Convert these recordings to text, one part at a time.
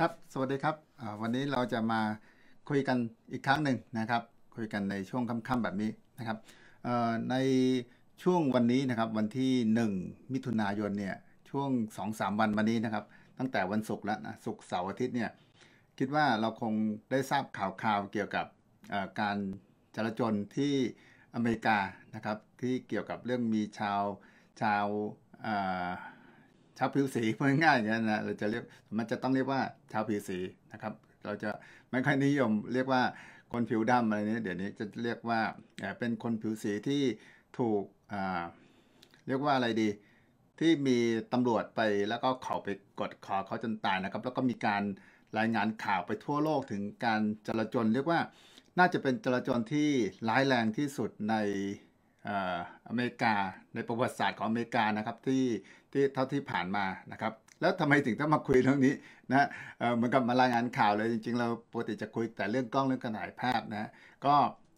ครับ สวัสดีครับ วันนี้เราจะมาคุยกันอีกครั้งหนึ่งนะครับ คุยกันในช่วงค่ำๆแบบนี้นะครับ ในช่วงวันนี้นะครับ วันที่ 1 มิถุนายนเนี่ย ช่วง2-3วันมานี้นะครับ ตั้งแต่วันศุกร์แล้วนะ ศุกร์เสาร์อาทิตย์เนี่ย คิดว่าเราคงได้ทราบข่าวคราวเกี่ยวกับการจราจลที่อเมริกานะครับ ที่เกี่ยวกับเรื่องมีชาว ชาวชาวผิวสีพูนง่ายอย่างนั้นนะเราจะเรียก มันจะต้องเรียกว่าชาวผิวสีนะครับ เราจะไม่ค่อยนิยม เรียกว่าคนผิวดำอะไรนี้ เดี๋ยวนี้จะเรียกว่าเป็นคนผิวสีที่ถูก เรียกว่าอะไรดี ที่มีตำรวจไปแล้วก็เขาไปกดคอเขาจนตายนะครับ แล้วก็มีการรายงานข่าวไปทั่วโลกถึงการจลาจลเรียกว่า น่าจะเป็นจลาจลที่ร้ายแรงที่สุดในอเมริกา ในประวัติศาสตร์ของอเมริกานะครับที่ที่เท่าที่ผ่านมานะครับแล้วทำไมถึงต้องมาคุยเรื่องนี้นะเหมือนกับมารายงานข่าวเลยจริงๆเราปกติจะคุยแต่เรื่องกล้องเรื่องกระหน่ายภาพนะก็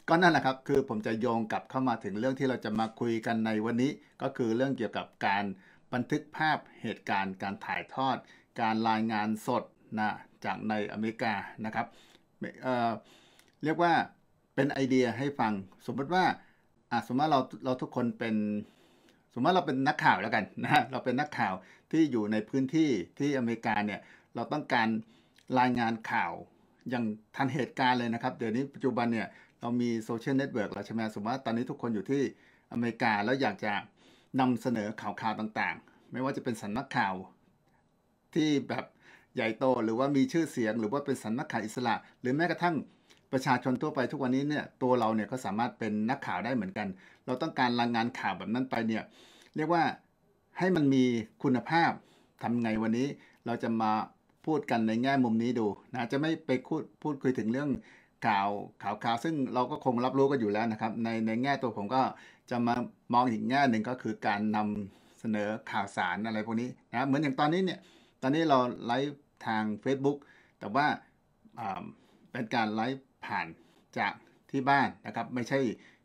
ก็นั่นแหละครับคือผมจะโยงกลับเข้ามาถึงเรื่องที่เราจะมาคุยกันในวันนี้ ก็คือเรื่องเกี่ยวกับการบันทึกภาพเหตุการณ์ การถ่ายทอด การรายงานสดนะจากในอเมริกานะครับเเรียกว่าเป็นไอเดียให้ฟังสมมติว่าสมมติเราเราทุกคนเป็นสมมติเราเป็นนักข่าวแล้วกันนะ เราเป็นนักข่าวที่อยู่ในพื้นที่ที่อเมริกาเนี่ย เราต้องการรายงานข่าวอย่างทันเหตุการณ์เลยนะครับ เดี๋ยวนี้ปัจจุบันเนี่ย เรามีโซเชียลเน็ตเวิร์กแล้วใช่ไหมสมมติว่าตอนนี้ทุกคนอยู่ที่อเมริกาแล้วอยากจะนำเสนอข่าวข่าวต่างๆ ไม่ว่าจะเป็นสันนักข่าวที่แบบใหญ่โตหรือว่ามีชื่อเสียงหรือว่าเป็นสันนักข่าวอิสระ หรือแม้กระทั่งประชาชนทั่วไปทุกวันนี้เนี่ยตัวเราเนี่ยก็สามารถเป็นนักข่าวได้เหมือนกัน เราต้องการรายงานข่าวแบบนั้นไปเนี่ยเรียกว่าให้มันมีคุณภาพทำไงวันนี้ เราจะมาพูดกันในแง่มุมนี้ดูนะจะไม่ไปพูดพูดคุยถึงเรื่องข่าวข่าวข่าวซึ่งเราก็คงรับรู้กันอยู่แล้วนะครับในในแง่ตัวผมก็จะมามองอีกแง่หนึ่งก็คือการนำเสนอข่าวสารอะไรพวกนี้นะเหมือนอย่างตอนนี้เนี่ยตอนนี้เราไลฟ์ทาง Facebook แต่ว่าเป็นการไลฟ์ผ่านจากที่บ้านนะครับไม่ใช่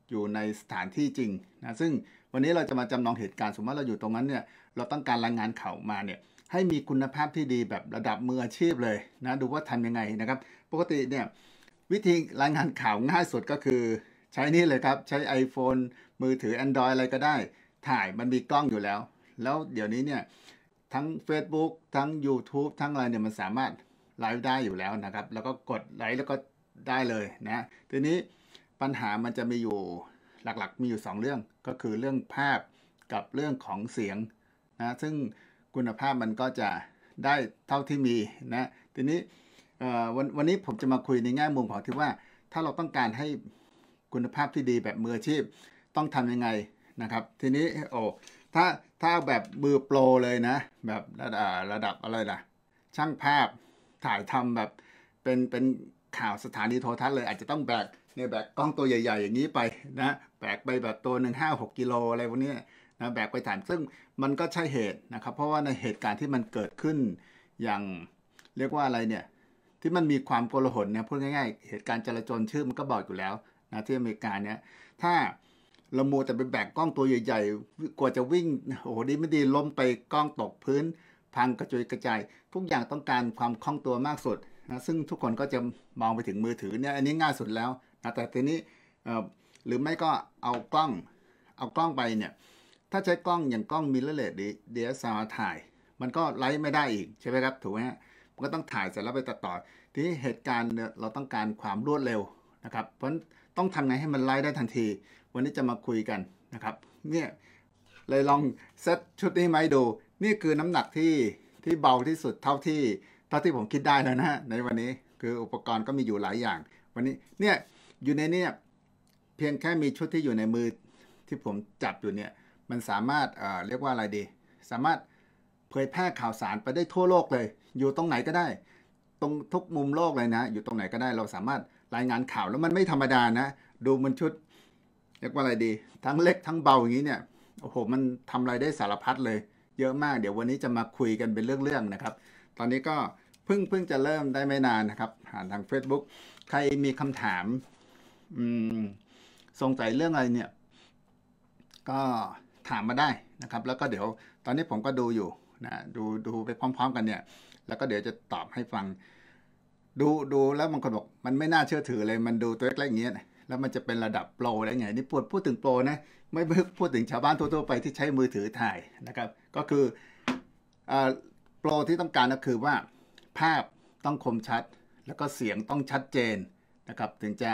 อยู่ในสถานที่จริงนะซึ่งวันนี้เราจะมาจำลองเหตุการณ์สมมติเราอยู่ตรงนั้นเนี่ยเราต้องการรายงานข่าวมาเนี่ยให้มีคุณภาพที่ดีแบบระดับมืออาชีพเลยนะดูว่าทำยังไงนะครับปกติเนี่ยวิธีรายงานข่าวง่ายสุดก็คือ ใช้นี่เลยครับ ใช้ iPhone มือถือ Android อะไรก็ได้ ถ่ายมันมีกล้องอยู่แล้ว แล้วเดี๋ยวนี้เนี่ยทั้ง Facebook ทั้ง YouTube ทั้งอะไรเนี่ยมันสามารถไลฟ์ได้อยู่แล้วนะครับแล้วก็กดไลฟ์แล้วก็ได้เลยนะ ทีนี้ปัญหามันจะมีอยู่หลัก ๆ มีอยู่ 2 เรื่อง ก็คือเรื่องภาพกับเรื่องของเสียงนะซึ่งคุณภาพมันก็จะได้เท่าที่มีนะ ทีนี้วันวันนี้ผมจะมาคุยในแง่มุมของที่ว่าถ้าเราต้องการให้คุณภาพที่ดีแบบมืออาชีพต้องทำยังไงนะครับ ทีนี้โอ้ถ้าถ้าแบบมือโปรเลยนะ แบบระดับระดับอะไรล่ะช่างภาพถ่ายทำแบบเป็นเป็นข่าวสถานีโทรทัศน์เลยอาจจะต้องแบกเนี่ยแบกกล้องตัวใหญ่ ๆ อย่างนี้ไปนะแบกไปแบบตัวหนึ่งห้าหกกิโลอะไรพวกนี้นะแบกไปถ่ายซึ่งมันก็ใช่เหตุนะครับเพราะว่าในเหตุการณ์ที่มันเกิดขึ้นอย่างเรียกว่าอะไรเนี่ยที่มันมีความโกลาหลเนี่ยพูดง่ายๆ เหตุการณ์จราจรชื่อมันก็บอกอยู่แล้วนะที่อเมริกาเนี่ยถ้าเราโมแต่ไปแบกกล้องตัวใหญ่ ๆกว่าจะวิ่งโอ้โหดีไม่ดีล้มไปกล้องตกพื้น พังกระจุยกระจายทุกอย่างต้องการความคล่องตัวมากสุดนะซึ่งทุกคนก็จะมองไปถึงมือถือเนี่ยอันนี้ง่ายสุดแล้วนะแต่ทีนี้หรือไม่ก็เอากล้องเอากล้องไปเนี่ยถ้าใช้กล้องอย่างกล้องมิเรเลสดีเสาถ่าย มันก็ไลฟ์ไม่ได้อีกใช่ไหมครับถูกไหมฮะมันก็ต้องถ่ายเสร็จแล้วไปตัดต่อทีนี้เหตุการณ์เราต้องการความรวดเร็วนะครับเพราะต้องทำไงให้มันไลฟ์ได้ทันที วันนี้จะมาคุยกันนะครับเนี่ยเลยลองเซตชุดนี้ไหมดูนี่คือน้ำหนักที่ที่เบาที่สุดเท่าที่ท่าที่ผมคิดได้แล้วนะฮะในวันนี้คืออุปกรณ์ก็มีอยู่หลายอย่าง วันนี้เนี่ยอยู่ในเนี่ยเพียงแค่มีชุดที่อยู่ในมือที่ผมจับอยู่เนี่ยมันสามารถเอ่อเรียกว่าอะไรดี สามารถเผยแพร่ข่าวสารไปได้ทั่วโลกเลย อยู่ตรงไหนก็ได้ ตรงทุกมุมโลกเลยนะ อยู่ตรงไหนก็ได้ เราสามารถรายงานข่าวแล้วมันไม่ธรรมดานะ ดูมันชุด เรียกว่าอะไรดี ทั้งเล็กทั้งเบาอย่างนี้เนี่ยโอ้โหมันทำอะไรได้สารพัดเลย เยอะมากเดี๋ยววันนี้จะมาคุยกันเป็นเรื่องๆนะครับตอนนี้ก็เพิ่งเพิ่งจะเริ่มได้ไม่นานนะครับผ่านทาง Facebook ใครมีคำถามสงสัยเรื่องอะไรเนี่ย ก็ถามมาได้นะครับ แล้วก็เดี๋ยวตอนนี้ผมก็ดูอยู่นะดูดูไปพร้อม ๆกันเนี่ย แล้วก็เดี๋ยวจะตอบให้ฟัง ดู ดู แล้วบางคนบอกมันไม่น่าเชื่อถือเลยมันดูตัวเล็กๆอย่างเงี้ยแล้วมันจะเป็นระดับโปรได้ไงนี่พูดพูดถึงโปรนะไม่พูดถึงชาวบ้านทั่วๆไปที่ใช้มือถือถ่ายนะครับ ก็คืออลที่ต้องการก็คือว่าภาพต้องคมชัดแล้วก็เสียงต้องชัดเจนนะครับถึงจะ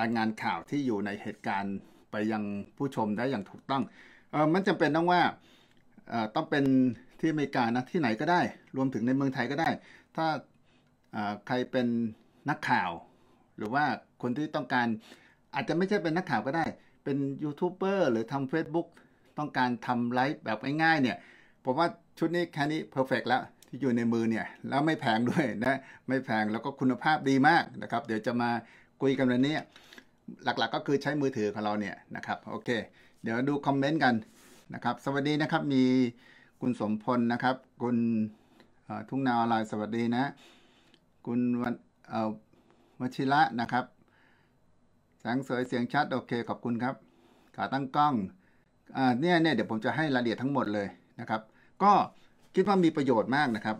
รายงานข่าวที่อยู่ในเหตุการณ์ไปยังผู้ชมได้อย่างถูกต้องออมันจำเป็นต้องว่าต้องเป็นที่อเมริกานะที่ไหนก็ได้ รวมถึงในเมืองไทยก็ได้ ถ้าใครเป็นนักข่าว หรือว่าคนที่ต้องการอาจจะไม่ใช่เป็นนักข่าวก็ได้ เป็นยูทูบเบอร์หรือทำ Facebook ต้องการทำไลฟ์แบบง่ายๆเนี่ยผมว่าชุดนี้แค่นี้เพอร์เฟกแล้วที่อยู่ในมือเนี่ยแล้วไม่แพงด้วยนะไม่แพงแล้วก็คุณภาพดีมากนะครับ เดี๋ยวจะมาคุยกันวันนี้ หลักๆกก็คือใช้มือถือของเราเนี่ยนะครับโอเคเดี๋ยวดูคอมเมนต์กันนะครับ สวัสดีนะครับมีคุณสมพลนะครับ คุณทุ่งนาออไรสวัสดีนะคุณวันวชิระนะครับแสงสวยเสียงชัดโอเคขอบคุณครับขาตั้งกล้องอ่าเนี่ยเนี่ยเดี๋ยวผมจะให้รายละเอียดทั้งหมดเลยนะครับก็คิดว่ามีประโยชน์มากนะครับ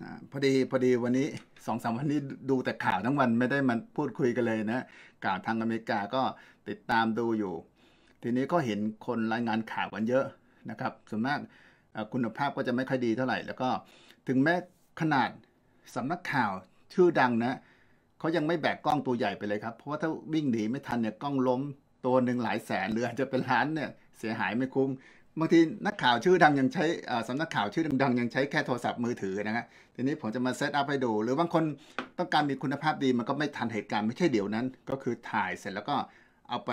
อพอดีพอดีวันนี้สองสามวันนี้ดูแต่ข่าวทั้งวันไม่ได้มันพูดคุยกันเลยนะข่าวทางอเมริกาก็ติดตามดูอยู่ ทีนี้ก็เห็นคนรายงานข่าวกันเยอะนะครับส่วนมากคุณภาพก็จะไม่ค่อยดีเท่าไหร่ แล้วก็ถึงแม้ขนาดสำนักข่าวชื่อดังนะเขายังไม่แบกกล้องตัวใหญ่ไปเลยครับ เพราะว่าถ้าวิ่งหนีไม่ทันเนี่ยกล้องล้มตัวหนึ่งหลายแสนหรืออาจจะเป็นล้านเนี่ยเสียหายไม่คุ้มบางทีนักข่าวชื่อดังยังใช้สำนักข่าวชื่อดัง ยังใช้แค่โทรศัพท์มือถือนะฮะทีนี้ผมจะมาเซตอัพให้ดู หรือบางคนต้องการมีคุณภาพดี มันก็ไม่ทันเหตุการณ์ไม่ใช่เดี๋ยวนั้น ก็คือถ่ายเสร็จแล้วก็เอาไป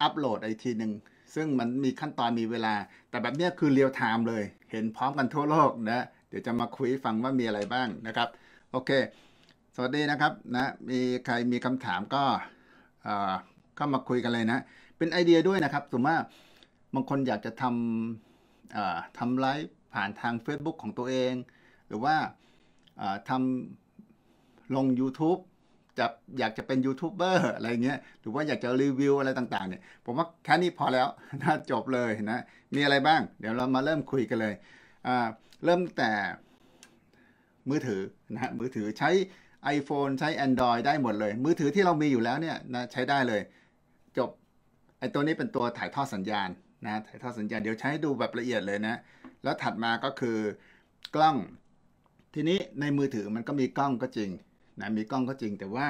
อัปโหลดไอทีหนึ่งซึ่งมันมีขั้นตอนมีเวลา แต่แบบนี้คือเรียลไทม์เลย เห็นพร้อมกันทั่วโลกนะเดี๋ยวจะมาคุยฟังว่ามีอะไรบ้างนะครับโอเค สวัสดีนะครับนะมีใครมีคำถามก็เข้ามาคุยกันเลยนะ เป็นไอเดียด้วยนะครับสมมติว่าบางคนอยากจะทำทำไลฟ์ผ่านทาง Facebook ของตัวเอง หรือว่าทำลง YouTube จะอยากจะเป็นยูทูบเบอร์อะไรเงี้ยหรือว่าอยากจะรีวิวอะไรต่างๆเนี่ยผมว่าแค่นี้พอแล้วน่าจบเลยนะมีอะไรบ้าง เดี๋ยวเรามาเริ่มคุยกันเลย เริ่มแต่มือถือนะะมือถือใช้ iPhone ใช้ Android ได้หมดเลย มือถือที่เรามีอยู่แล้วเนี่ยนะใช้ได้เลย จบไอตัวนี้เป็นตัวถ่ายทอดสัญญาณนะถ่ายทอดสัญญาณเดี๋ยวใช้ให้ดูแบบละเอียดเลยนะ แล้วถัดมาก็คือกล้อง ทีนี้ในมือถือมันก็มีกล้องก็จริงนะมีกล้องก็จริง แต่ว่า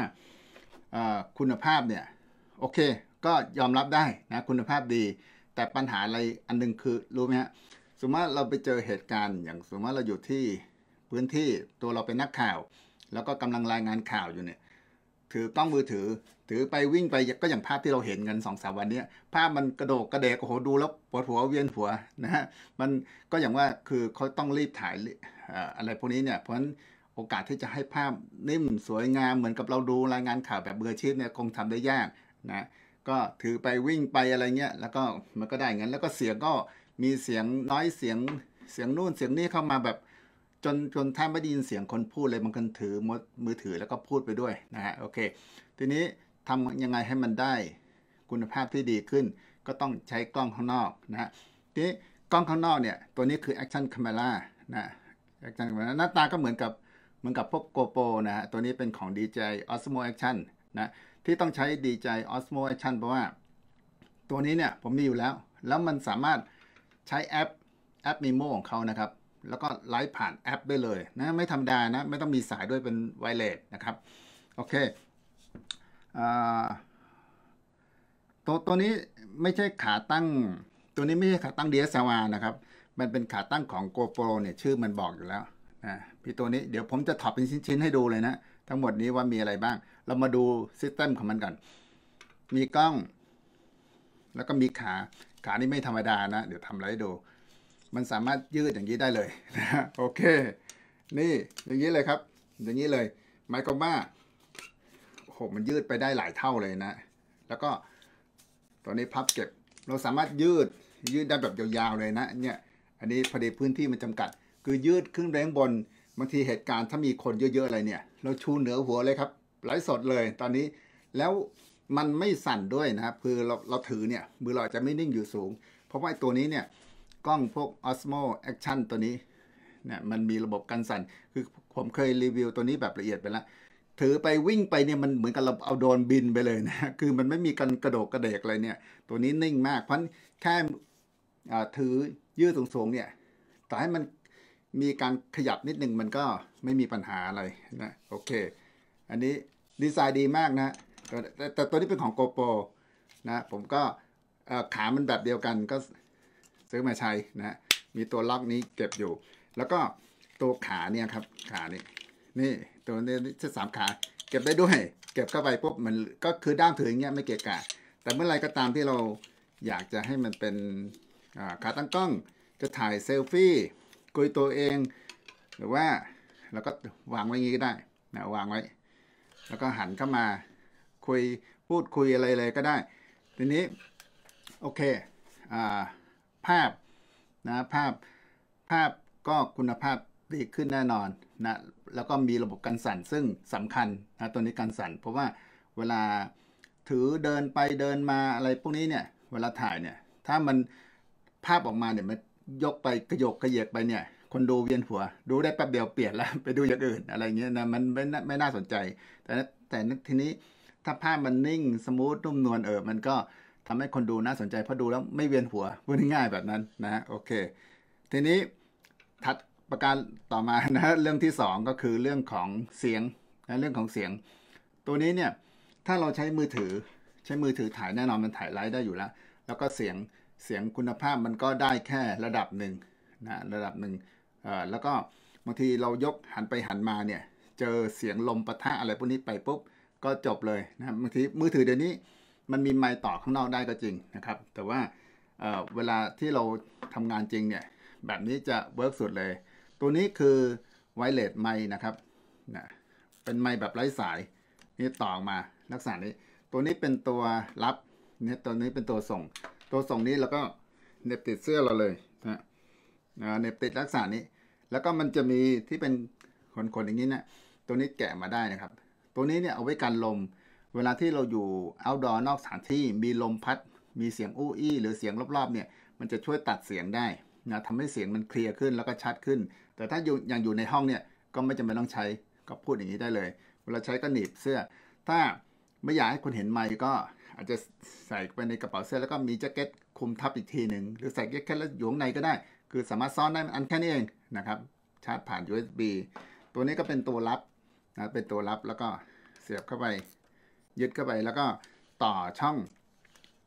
คุณภาพเนี่ยโอเคก็ยอมรับได้นะคุณภาพดี แต่ปัญหาอะไรอันนึงคือรู้ไหมฮะสมมติเราไปเจอเหตุการณ์ อย่างสมมติเราอยู่ที่พื้นที่ตัวเราเป็นนักข่าว แล้วก็กำลังรายงานข่าวอยู่เนี่ยถือกล้องมือถือถือไปวิ่งไปก็อย่างภาพที่เราเห็นกันสองสาวันนี้ภาพมันกระโดดกระเดกโอ้โหดูแล้วปวดหัวเวียนหัวนะฮะมันก็อย่างว่าคือเขาต้องรีบถ่ายอะไรพวกนี้เนี่ยเพราะฉะนั้นโอกาสที่จะให้ภาพนิ่มสวยงามเหมือนกับเราดูรายงานข่าวแบบเบอร์ชีพเนี่ยคงทำได้ยากนะก็ถือไปวิ่งไปอะไรเงี้ยแล้วก็มันก็ได้งั้นแล้วก็เสียงก็มีเสียงน้อยเสียงเสียงนู่นเสียงนี่เข้ามาแบบจนจนแทบไม่ได้ยินเสียงคนพูดเลยมันกันถือมดมือถือแล้วก็พูดไปด้วยนะฮะโอเคทีนี้ทำยังไงให้มันได้คุณภาพที่ดีขึ้น ก็ต้องใช้กล้องข้างนอกนะฮะทีนี้กล้องข้างนอกเนี่ยตัวนี้คือ action camera นะแอคชั่นคมหน้าตาก็เหมือนกับเหมือนกับพวกโกโป o นะฮะตัวนี้เป็นของ d j อ Osmo Action นะที่ต้องใช้ DJI Osmo Action เพราะว่า ตัวนี้เนี่ยผมมีอยู่แล้ว แล้วมันสามารถใช้แอปแอปมีโมของเขานะครับแล้วก็ไลฟ์ผ่านแอปได้เลยนะไม่ธรรมดานะ ไม่ต้องมีสายด้วยเป็นไวเลสนะครับโอเคตัวตัวนี้ไม่ใช่ขาตั้งตัวนี้ไม่ใช่ขาตั้ง DSLR นะครับ มันเป็นขาตั้งของ GoPro เนี่ย ชื่อมันบอกอยู่แล้วนะพี่ตัวนี้เดี๋ยวผมจะถอดเป็นชิ้นๆ ให้ดูเลยนะ ทั้งหมดนี้ว่ามีอะไรบ้าง เรามาดูซิสเต็มของมันก่อนมีกล้อง แล้วก็มีขาขานี่ไม่ธรรมดานะเดี๋ยวทำอะไรให้ดูมันสามารถยืดอย่างนี้ได้เลยนะโอเค นี่อย่างนี้เลยครับ อย่างนี้เลยหมายความว่าโอ้โห มันยืดไปได้หลายเท่าเลยนะ แล้วก็ตอนนี้พับเก็บ เราสามารถยืดยืดได้แบบยาวๆเลยนะเนี่ย อันนี้พอดีพื้นที่มันจำกัด คือยืดขึ้นแรงบน บางทีเหตุการณ์ถ้ามีคนเยอะๆอะไรเนี่ย เราชูเหนือหัวเลยครับ ไหลสดเลยตอนนี้ แล้วมันไม่สั่นด้วยนะครับ คือเราเราถือเนี่ยมือเราจะไม่นิ่งอยู่สูง เพราะว่าตัวนี้เนี่ยกล้องพวก Osmo Action ตัวนี้เนี่ยมันมีระบบกันสั่นคือผมเคยรีวิวตัวนี้แบบละเอียดไปแล้ว ถือไปวิ่งไปเนี่ยมันเหมือนกับเราเอาโดนบินไปเลยนะคือมันไม่มีการกระโดดกระเดกอะไรเนี่ยตัวนี้นิ่งมากเพราะแค่ถือยืดสูงๆเนี่ยแต่ให้มันมีการขยับนิดนึง มันก็ไม่มีปัญหาอะไรนะโอเคอันนี้ดีไซน์ดีมากนะ แต่แต่ตัวนี้เป็นของโกโปรนะผมก็ขามันแบบเดียวกันก็ซื้อมาใช้นะ มีตัวล็อกนี้เก็บอยู่ แล้วก็ตัวขาเนี่ยครับขานี่นี่ตัวนี้จะสามขา เก็บได้ด้วย เก็บเข้าไปปุ๊บมันก็คือด้ามถืออย่างเงี้ยไม่เกะกะ แต่เมื่อไรก็ตามที่เราอยากจะให้มันเป็นขาตั้งกล้องจะถ่ายเซลฟี่กุยตัวเอง หรือว่าเราก็ วางไว้งี้ก็ได้นะวางไว้ แล้วก็หันเข้ามาคุยพูดคุยอะไรเลยก็ได้ ทีนี้โอเคอ่าภาพนะภาพภาพก็คุณภาพดีขึ้นแน่นอนนะแล้วก็มีระบบกันสั่นซึ่งสำคัญนะตัวนี้กันสั่นเพราะว่าเวลาถือเดินไปเดินมาอะไรพวกนี้เนี่ยเวลาถ่ายเนี่ยถ้ามันภาพออกมาเนี่ยมันยกไปกระโยกกระเยกไปเนี่ยคนดูเวียนหัว ดูได้แป๊บเดียวเปลี่ยนแล้ว ไปดูอย่างอื่น อะไรเงี้ยนะมันไม่ไม่น่าสนใจแต่แต่ทีนี้ถ้าภาพมันนิ่งสมูทนุ่มนวลเออมันก็ทำให้คนดูน่าสนใจเพราะดูแล้วไม่เวียนหัวพูดง่ายๆแบบนั้นนะฮะโอเคทีนี้ถัดประการต่อมานะเรื่องที่2ก็คือเรื่องของเสียงนะเรื่องของเสียงตัวนี้เนี่ยถ้าเราใช้มือถือใช้มือถือถ่ายแน่นอนมันถ่ายไลฟ์ได้อยู่แล้วแล้วก็เสียงเสียงคุณภาพมันก็ได้แค่ระดับหนึ่งนะระดับหนึ่งเอ่อแล้วก็บางทีเรายกหันไปหันมาเนี่ยเจอเสียงลมปะทะอะไรพวกนี้ไปปุ๊บก็จบเลยนะบางทีมือถือเดี๋ยวนี้มันมีไม้ต่อข้างนอกได้ก็จริงนะครับ แต่ว่าเเวลาที่เราทำงานจริงเนี่ย แบบนี้จะเวิร์กสุดเลย ตัวนี้คือไวเลสไม้นะครับนะเป็นไม้แบบไร้สายนี่ต่อมาลักษณะนี้ ตัวนี้เป็นตัวรับเนี่ยตัวนี้เป็นตัวส่ง ตัวส่งนี้เราก็เน็บติดเสื้อเราเลยนะเน็บติดลักษณะนี้ แล้วก็มันจะมีที่เป็นขนๆอย่างนี้นะตัวนี้แกะมาได้นะครับ ตัวนี้เนี่ยเอาไว้กันลมเวลาที่เราอยู่ outdoor นอกสถานที่ มีลมพัด มีเสียงอู้อี้หรือเสียงรอบๆเนี่ย มันจะช่วยตัดเสียงได้นะทำให้เสียงมันเคลียร์ขึ้นแล้วก็ชัดขึ้น แต่ถ้าอยู่ยัางอยู่ในห้องเนี่ย ก็ไม่จำเป็นต้องใช้ ก็พูดอย่างนี้ได้เลย เวลาใช้ก็หนีบเสื้อ ถ้าไม่อยากให้คนเห็นไมค์ก็ อาจจะใส่ไปในกระเป๋าเสื้อแล้วก็มีแจ็คเก็ตคลุมทับอีกทีหนึ่งหรือใส่แจ็คเก็ตแล้วอยู่ข้างในก็ได้ คือสามารถซ่อนได้ อันแค่นี้เองนะครับ ชาร์จผ่าน USB ตัวนี้ก็เป็นตัวรับนะ เป็นตัวรับแล้วก็เสียบเข้าไปยึดเข้าไป แล้วก็ต่อช่อง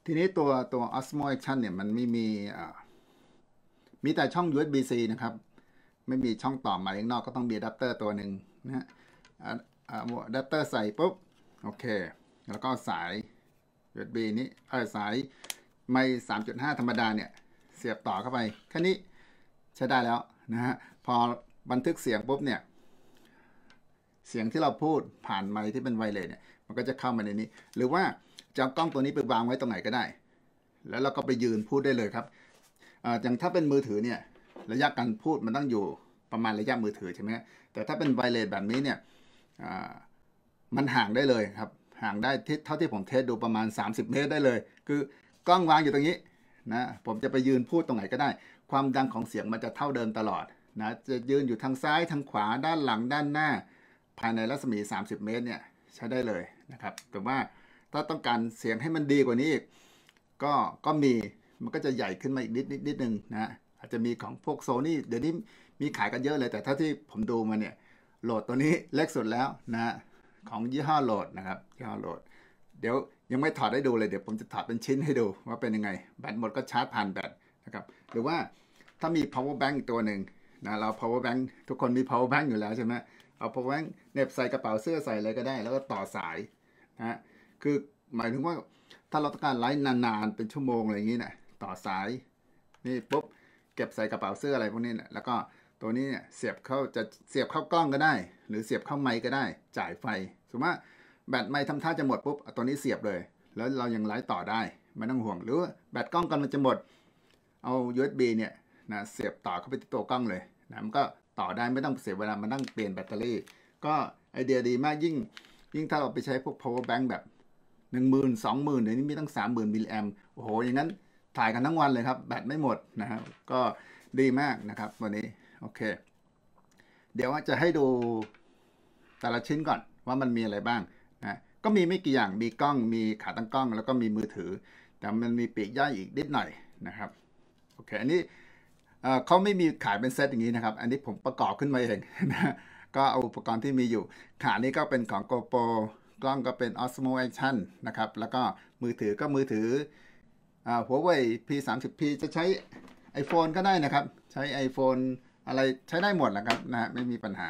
ทีนี้ตัวตัว Osmo Action เนี่ยมันไม่มี มีแต่ช่อง USB-C นะครับ ไม่มีช่องต่อมาเล็งนอกก็ต้องมีอะแดปเตอร์ตัวหนึ่งนะฮะอะแดปเตอร์ใส่ปุ๊บโอเค แล้วก็สาย USB นี้เออสายไม่้าธรรมดาเนี่ยเสียบต่อเข้าไป แค่นี้ใช้ได้แล้วนะฮะ พอบันทึกเสียงปุ๊บเนี่ยเสียงที่เราพูดผ่านไมค์ที่เป็นไวเลสเนี่ยมันก็จะเข้ามาในนี้ หรือว่าจับกล้องตัวนี้ไปวางไว้ตรงไหนก็ได้ แล้วเราก็ไปยืนพูดได้เลยครับอย่างถ้าเป็นมือถือเนี่ยระยะการพูดมันต้องอยู่ประมาณระยะมือถือใช่ไหมแต่ถ้าเป็นไวเลสแบบนี้เนี่ยมันห่างได้เลยครับห่างได้เท่าที่ผมเทสดูประมาณ 30 เมตรได้เลย คือกล้องวางอยู่ตรงนี้นะผมจะไปยืนพูดตรงไหนก็ได้ ความดังของเสียงมันจะเท่าเดิมตลอดนะจะยืนอยู่ทางซ้ายทางขวาด้านหลังด้านหน้า ภายในรัศมี 30 เมตรเนี่ยใช้ได้เลยนะครับ แต่ว่าถ้าต้องการเสียงให้มันดีกว่านี้อีกก็ก็มีมันก็จะใหญ่ขึ้นมาอีกนิดนิดนิดนึงนะอาจจะมีของพวกโซนี่เดี๋ยวนี้มีขายกันเยอะเลยแต่ถ้าที่ผมดูมาเนี่ย โหลดตัวนี้เล็กสุดแล้วนะของยี่ห้อโหลดนะครับยี่ห้อโหลด เดี๋ยวยังไม่ถอดได้ดูเลยเดี๋ยวผมจะถอดเป็นชิ้นให้ดูว่าเป็นยังไง แบตหมดก็ชาร์จผ่านแบตนะครับหรือว่าถ้ามี power bank อีกตัวหนึ่งนะเรา power bank ทุกคนมี power bank อยู่แล้วใช่ไหมเอา power bank เน็บใส่กระเป๋าเสื้อใส่อะไรก็ได้ แล้วก็ต่อสายนะฮะคือหมายถึงว่าถ้าเราต้องการไลฟ์นาน ๆ เป็นชั่วโมงอะไรอย่างนี้นะต่อสายนี่ปุ๊บเก็บใส่กระเป๋าเสื้ออะไรพวกนี้นะแล้วก็ตัวนี้เนี่ยเสียบเข้าจะเสียบเข้ากล้องก็ได้ หรือเสียบเข้าไมค์ก็ได้ จ่ายไฟสมมติว่าแบตไมค์ทำท่าจะหมดปุ๊บตัวนี้เสียบเลย แล้วเรายังไลฟ์ต่อได้ ไม่ต้องห่วง หรือแบตกล้องกำลังจะหมด เอา USB เนี่ยนะเสียบต่อเข้าไปที่ตัวกล้องเลยนะมันก็ต่อได้ไม่ต้องเสียเวลามานั่งเปลี่ยนแบตเตอรี่ ก็ไอเดียดีมากยิ่งยิ่งถ้าเราไปใช้พวก power bank แบบหนึ่งหมื่นสองหมื่นเดี๋ยวนี้มีตั้งสามหมื่นมิลลิแอมโอ้โห อย่างนั้นถ่ายกันทั้งวันเลยครับแบตไม่หมดนะครับ ก็ดีมากนะครับวันนี้ โอเค เดี๋ยวจะให้ดูแต่ละชิ้นก่อนว่ามันมีอะไรบ้างนะก็มีไม่กี่อย่างมีกล้อง มีขาตั้งกล้อง แล้วก็มีมือถือ แต่มันมีปีกย่อยอีกนิดหน่อยนะครับโอเคอันนี้เขาไม่มีขายเป็นเซตอย่างนี้นะครับ อันนี้ผมประกอบขึ้นมาเองนะก็เอาอุปกรณ์ที่มีอยู่ ขานี้ก็เป็นของ GoPro กล้องก็เป็น Osmo Action นะครับแล้วก็มือถือก็มือถือหัวเว่ย P30P จะใช้ iPhone ก็ได้นะครับ ใช้ iPhone อะไรใช้ได้หมดนะครับนะไม่มีปัญหา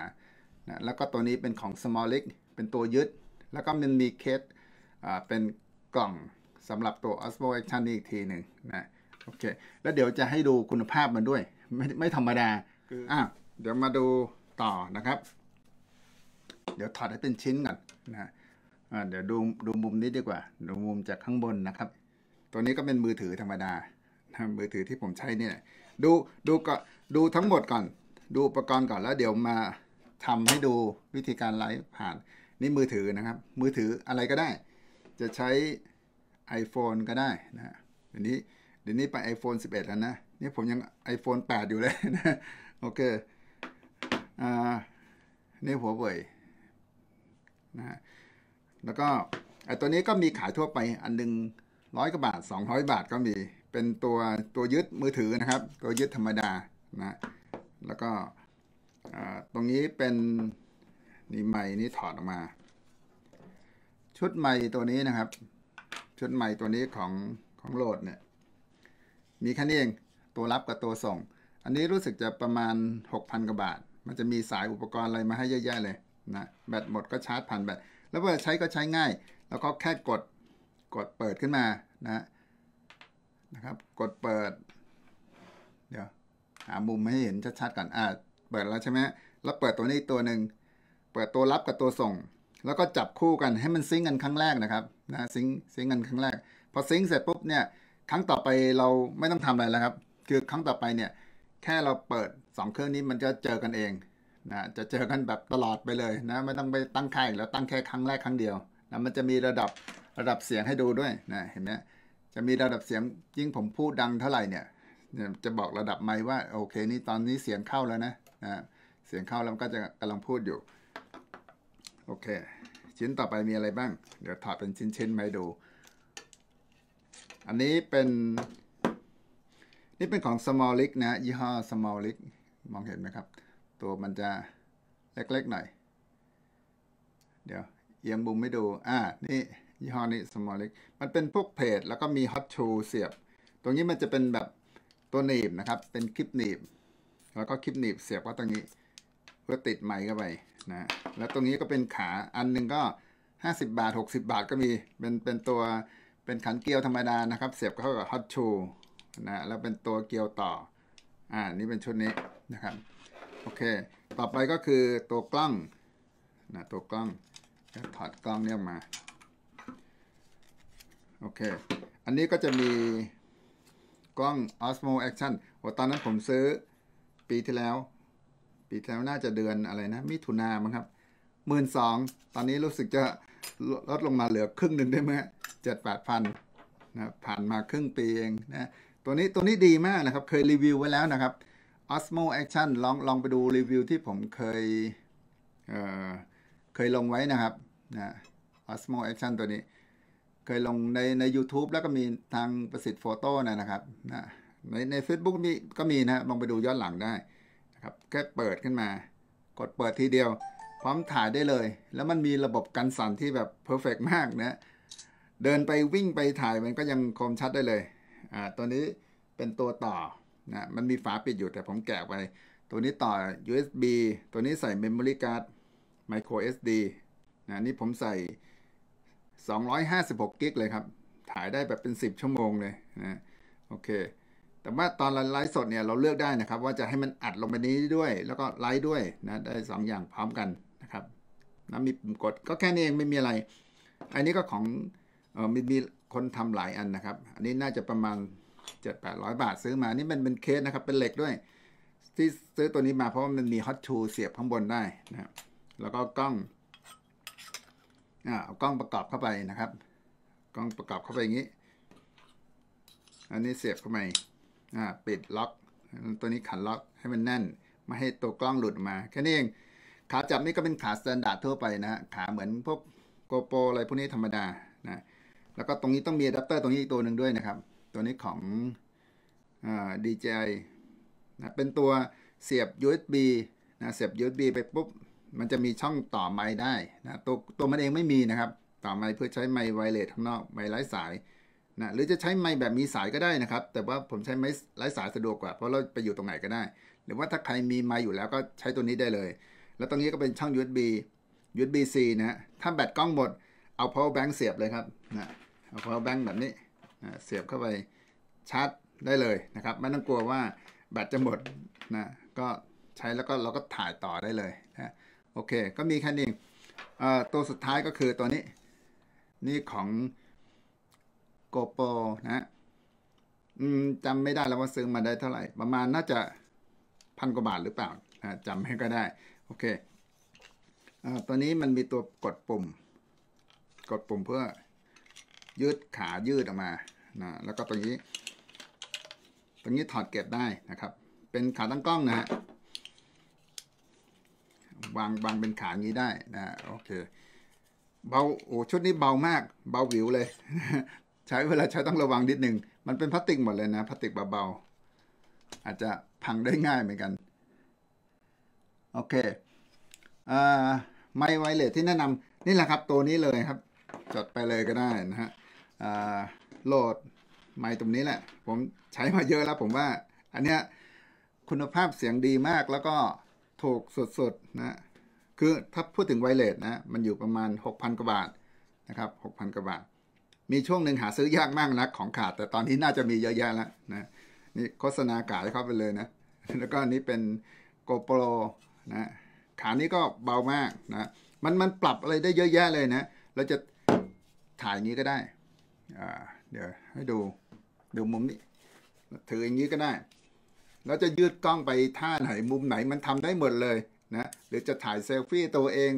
นะแล้วก็ตัวนี้เป็นของ Smallic เป็นตัวยึด แล้วก็มันมีเคสเป็นกล่องสำหรับตัว Osmo Action นอีกทีหนึ่งนะโอเคแล้วเดี๋ยวจะให้ดูคุณภาพมันด้วย ไม่ไม่ธรรมดาอ่ะเดี๋ยวมาดูต่อนะครับ เดี๋ยวถอดให้เป็นชิ้นก่อนนะเดี๋ยวดูดูมุมนี้ดีกว่า ดูมุมจากข้างบนนะครับ ตัวนี้ก็เป็นมือถือธรรมดามือถือที่ผมใช้เนี่ย ดูดูก็ดูทั้งหมดก่อน ดูอุปกรณ์ก่อนแล้วเดี๋ยวมาทำให้ดูวิธีการไลฟ์ผ่านนี่มือถือนะครับ มือถืออะไรก็ได้ จะใช้ iPhone ก็ได้นะเดี๋ยวนี้เดี๋ยวนี้ไป iPhone 11 แล้วนะนี่ผมยัง iPhone 8 อยู่เลยนะโอเคในหัวเว่ยนะฮะ แล้วก็ไอตัวนี้ก็มีขายทั่วไปอันหนึ่งร้อยกว่าบาท 200 บาทก็มีเป็นตัวตัวยึดมือถือนะครับตัวยึดธรรมดานะแล้วก็ตรงนี้เป็นนี่ใหม่นี่ถอดออกมา ชุดใหม่ตัวนี้นะครับ ชุดใหม่ตัวนี้ของของโหลดเนี่ยมีแค่นี้เอง ตัวรับกับตัวส่ง อันนี้รู้สึกจะประมาณ6,000กว่าบาทมันจะมีสายอุปกรณ์อะไรมาให้เยอะแยะเลยนะแบตหมดก็ชาร์จผ่านแบตแล้วเวลาใช้ก็ใช้ง่าย แล้วก็แค่กดกดเปิดขึ้นมานะนะครับกดเปิด เดี๋ยวหามุมให้เห็นชัดๆก่อนอ่าเปิดแล้วใช่ไหมแล้วเปิดตัวนี้ตัวหนึ่งเปิดตัวรับกับตัวส่ง แล้วก็จับคู่กันให้มันซิงกันครั้งแรกนะครับนะซิงซิงกันครั้งแรก พอซิงเสร็จปุ๊บเนี่ยครั้งต่อไปเราไม่ต้องทำอะไรแล้วครับ คือครั้งต่อไปเนี่ยแค่เราเปิด 2 เครื่องนี้มันจะเจอกันเองนะจะเจอกันแบบตลอดไปเลยนะไม่ต้องไปตั้งค่ายแล้วตั้งแค่ครั้งแรกครั้งเดียวนะมันจะมีระดับระดับเสียงให้ดูด้วยนะเห็นไหมจะมีระดับเสียงยิ่งผมพูดดังเท่าไหร่เนี่ยจะบอกระดับไมว่า โอเคนี่ตอนนี้เสียงเข้าแล้วนะนะเสียงเข้าแล้วก็จะกำลังพูดอยู่โอเคชิ้นต่อไปมีอะไรบ้าง เดี๋ยวถอดเป็นชิ้นๆมาดู อันนี้เป็นนี่เป็นของ small l i c นะยี่ห้อ small l i c มองเห็นไหมครับ ตัวมันจะเล็ก ๆ หน่อย เดี๋ยวเอียงบุมไม่ดูอ่านี่ยี่ห้อนี้ small l i c มันเป็นพวกเพจแล้วก็มี hot shoe เสียบ ตรงนี้มันจะเป็นแบบตัวหนีบนะครับ เป็นคลิปหนีบแล้วก็คลิปหนีบเสียบ่าตรงนี้เพื่อติดไม้เข้าไปนะแล้วตรงนี้ก็เป็นขาอันหนึ่งก็ 50 บาท 60 บาทก็มีเป็นเป็นตัวเป็นขันเกลียวธรรมดานะครับ เสียบเข้ากับฮอตชูนะแล้วเป็นตัวเกลียวต่อ อ่า นี่เป็นชุดนี้นะครับ โอเค ต่อไปก็คือตัวกล้อง นะ ตัวกล้องถอดกล้องเนี่ยมา โอเค อันนี้ก็จะมีกล้อง Osmo Action โอตอนนั้นผมซื้อปีที่แล้ว ปีที่แล้วน่าจะเดือนอะไรนะ มิถุนามั้งครับหมื่นสอง ตอนนี้รู้สึกจะลดลงมาเหลือครึ่งหนึ่งได้ไหมเจ็ดแปดพันนะ ผ่านมาครึ่งปีเอง นะตัวนี้ตัวนี้ดีมากนะครับ เคยรีวิวไว้แล้วนะครับ Osmo Action ลองลองไปดูรีวิวที่ผมเคยเเคยลงไว้นะครับนะ Osmo Action ตัวนี้ เคยลงในใน u t u b e แล้วก็มีทางประสิทธิ์โฟโต้นะครับนะในใน Facebook มีก็มีนะลองไปดูย้อนหลังได้นะครับแค่เปิดขึ้นมา กดเปิดทีเดียว พร้อมถ่ายได้เลย แล้วมันมีระบบกันสั่นที่แบบเพอร์เฟกมากนะเดินไปวิ่งไปถ่ายมันก็ยังคมชัดได้เลยอ่าตัวนี้เป็นตัวต่อนะมันมีฝาปิดอยู่แต่ผมแกะไปตัวนี้ต่อ USB ตัวนี้ใส่ Memory Card Micro SD นะนี่ผมใส่ 256กิกเลยครับ ถ่ายได้แบบเป็น 10 ชั่วโมงเลยนะโอเค แต่ว่าตอนไลฟ์สดเนี่ยเราเลือกได้นะครับ ว่าจะให้มันอัดลงไปนี้ด้วย แล้วก็ไลฟ์ด้วยนะได้ 2 อย่างพร้อมกันนะครับนะมีปุ่มกดก็แค่นี้เองไม่มีอะไร อันนี้ก็ของออมีมีคนทำหลายอันนะครับ อันนี้น่าจะประมาณ7 8 0 0 บาทซื้อมา นี่ มันเป็นเคสนะครับ เป็นเหล็กด้วยที่ซื้อตัวนี้มาเพราะมันมีฮอตชูเสียบข้างบนได้นะครับ แล้วก็กล้องเอากล้องประกอบเข้าไปนะครับ กล้องประกอบเข้าไปอย่างนี้ อันนี้เสียบเข้าไปปิดล็อก ตัวนี้ขันล็อกให้มันแน่นไม่ให้ตัวกล้องหลุดมาแค่นี้เอง ขาจับนี่ก็เป็นขาสแตนดาร์ดทั่วไปนะขาเหมือน พวกโกโปรอะไรพวกนี้ธรรมดาแล้วก็ตรงนี้ต้องมีอะแดปเตอร์ตรงนี้อีกตัวหนึ่งด้วยนะครับ ตัวนี้ของอ DJI นะเป็นตัวเสียบ USB นะเสียบ USB ไปปุ๊บ มันจะมีช่องต่อไม้ได้นะตัวตัวมันเองไม่มีนะครับ ต่อไม้เพื่อใช้ไม้ไวเลสข้างนอก ไม้ไร้สาย นะ หรือจะใช้ไม้แบบมีสายก็ได้นะครับ แต่ว่าผมใช้ไม้ไร้สายสะดวกกว่า เพราะเราไปอยู่ตรงไหนก็ได้ หรือว่าถ้าใครมีไม้อยู่แล้วก็ใช้ตัวนี้ได้เลย แล้วตรงนี้ก็เป็นช่อง USB USB C นะ ถ้าแบตกล้องหมด เอา power bank เสียบเลยครับ นะเอาพอแบงค์แบบนี้เสียบเข้าไปชาร์จได้เลยนะครับไม่ต้องกลัวว่าแบตจะหมดนะก็ใช้แล้วก็เราก็ถ่ายต่อได้เลยนะโอเค ก็มีแค่นี้ตัวสุดท้ายก็คือตัวนี้ นี่ของ GoPro นะจำไม่ได้แล้วว่าซื้อมาได้เท่าไหร่ ประมาณน่าจะพันกว่าบาทหรือเปล่าจำให้ก็ได้ โอเคอตัวนี้มันมีตัวกดปุ่ม กดปุ่มเพื่อยืดขายืดออกมา นะ แล้วก็ตรงนี้ ตรงนี้ถอดเก็บได้นะครับ เป็นขาตั้งกล้องนะฮะ วางวางเป็นขางี้ได้นะ โอเค เบา โอ้ชุดนี้เบามาก เบาวิวเลย ใช้เวลาใช้ต้องระวังนิดนึง มันเป็นพลาสติกหมดเลยนะ พลาสติกเบาๆ อาจจะพังได้ง่ายเหมือนกัน โอเค อ่าไมไวเลสที่แนะนำนี่แหละครับตัวนี้เลยครับจดไปเลยก็ได้นะฮะโหลดไมค์ตรงนี้แหละ ผมใช้มาเยอะแล้วผมว่าอันเนี้ยคุณภาพเสียงดีมากแล้วก็ถูกสุดๆนะ คือถ้าพูดถึงไวเลสนะมันอยู่ประมาณ 6,000 กว่าบาทนะครับ6,000กว่าบาท มีช่วงหนึ่งหาซื้อยากมากนะของขาดแต่ตอนนี้น่าจะมีเยอะแยะแล้วนะนี่โฆษณาขายเข้าไปเลยนะแล้วก็นี้เป็น GoPro นะขานี้ก็เบามากนะมันมันปรับอะไรได้เยอะแยะเลยนะเราจะถ่ายนี้ก็ได้เดี๋ยวให้ดูดูมุมนี้ ถืออย่างนี้ก็ได้แล้วจะยืดกล้องไปท่าไหนมุมไหนมันทำได้หมดเลยนะหรือจะถ่ายเซลฟี่ตัวเอง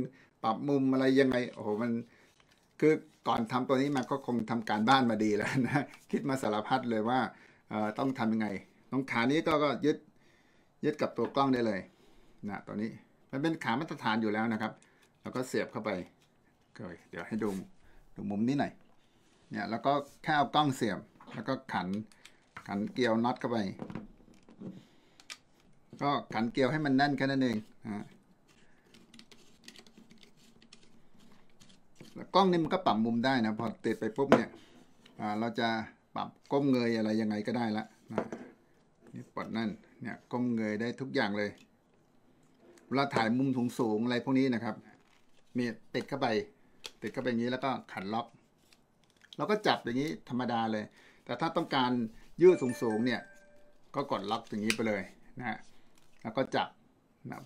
ปรับมุมอะไรยังไงโอ้โหมันคือก่อนทำตัวนี้มาก็คงทำการบ้านมาดีแล้วนะคิดมาสารพัดเลยว่าต้องทำยังไงตรงขานี้ก็ยึดยึดกับตัวกล้องได้เลยนะตัวนี้มันเป็นขามาตรฐานอยู่แล้วนะครับแล้วก็เสียบเข้าไปเดี๋ยวให้ดูดูมุมนี้หน่อยเนี่ยแล้วก็แค่เอากล้องเสียบแล้วก็ขันขันเกลียวน็อตเข้าไป ก็ขันเกลียวให้มันแน่นแค่นั้นเองฮะกล้องนี่มันก็ปรับมุมได้นะพอติดไปปุ๊บเนี่ยเราจะปรับก้มเงย อะไรยังไงก็ได้ละนี่ปัดนั่นเนี่ยก้มเงยได้ทุกอย่างเลยเราถ่ายมุมสูงๆอะไรพวกนี้นะครับมีติดเข้าไป ติดเข้าไปอย่างนี้แล้วก็ขันล็อกเราก็จับอย่างนี้ธรรมดาเลย แต่ถ้าต้องการยืดสูงๆเนี่ย ก็กดล็อกอย่างนี้ไปเลยนะฮะ แล้วก็จับนะ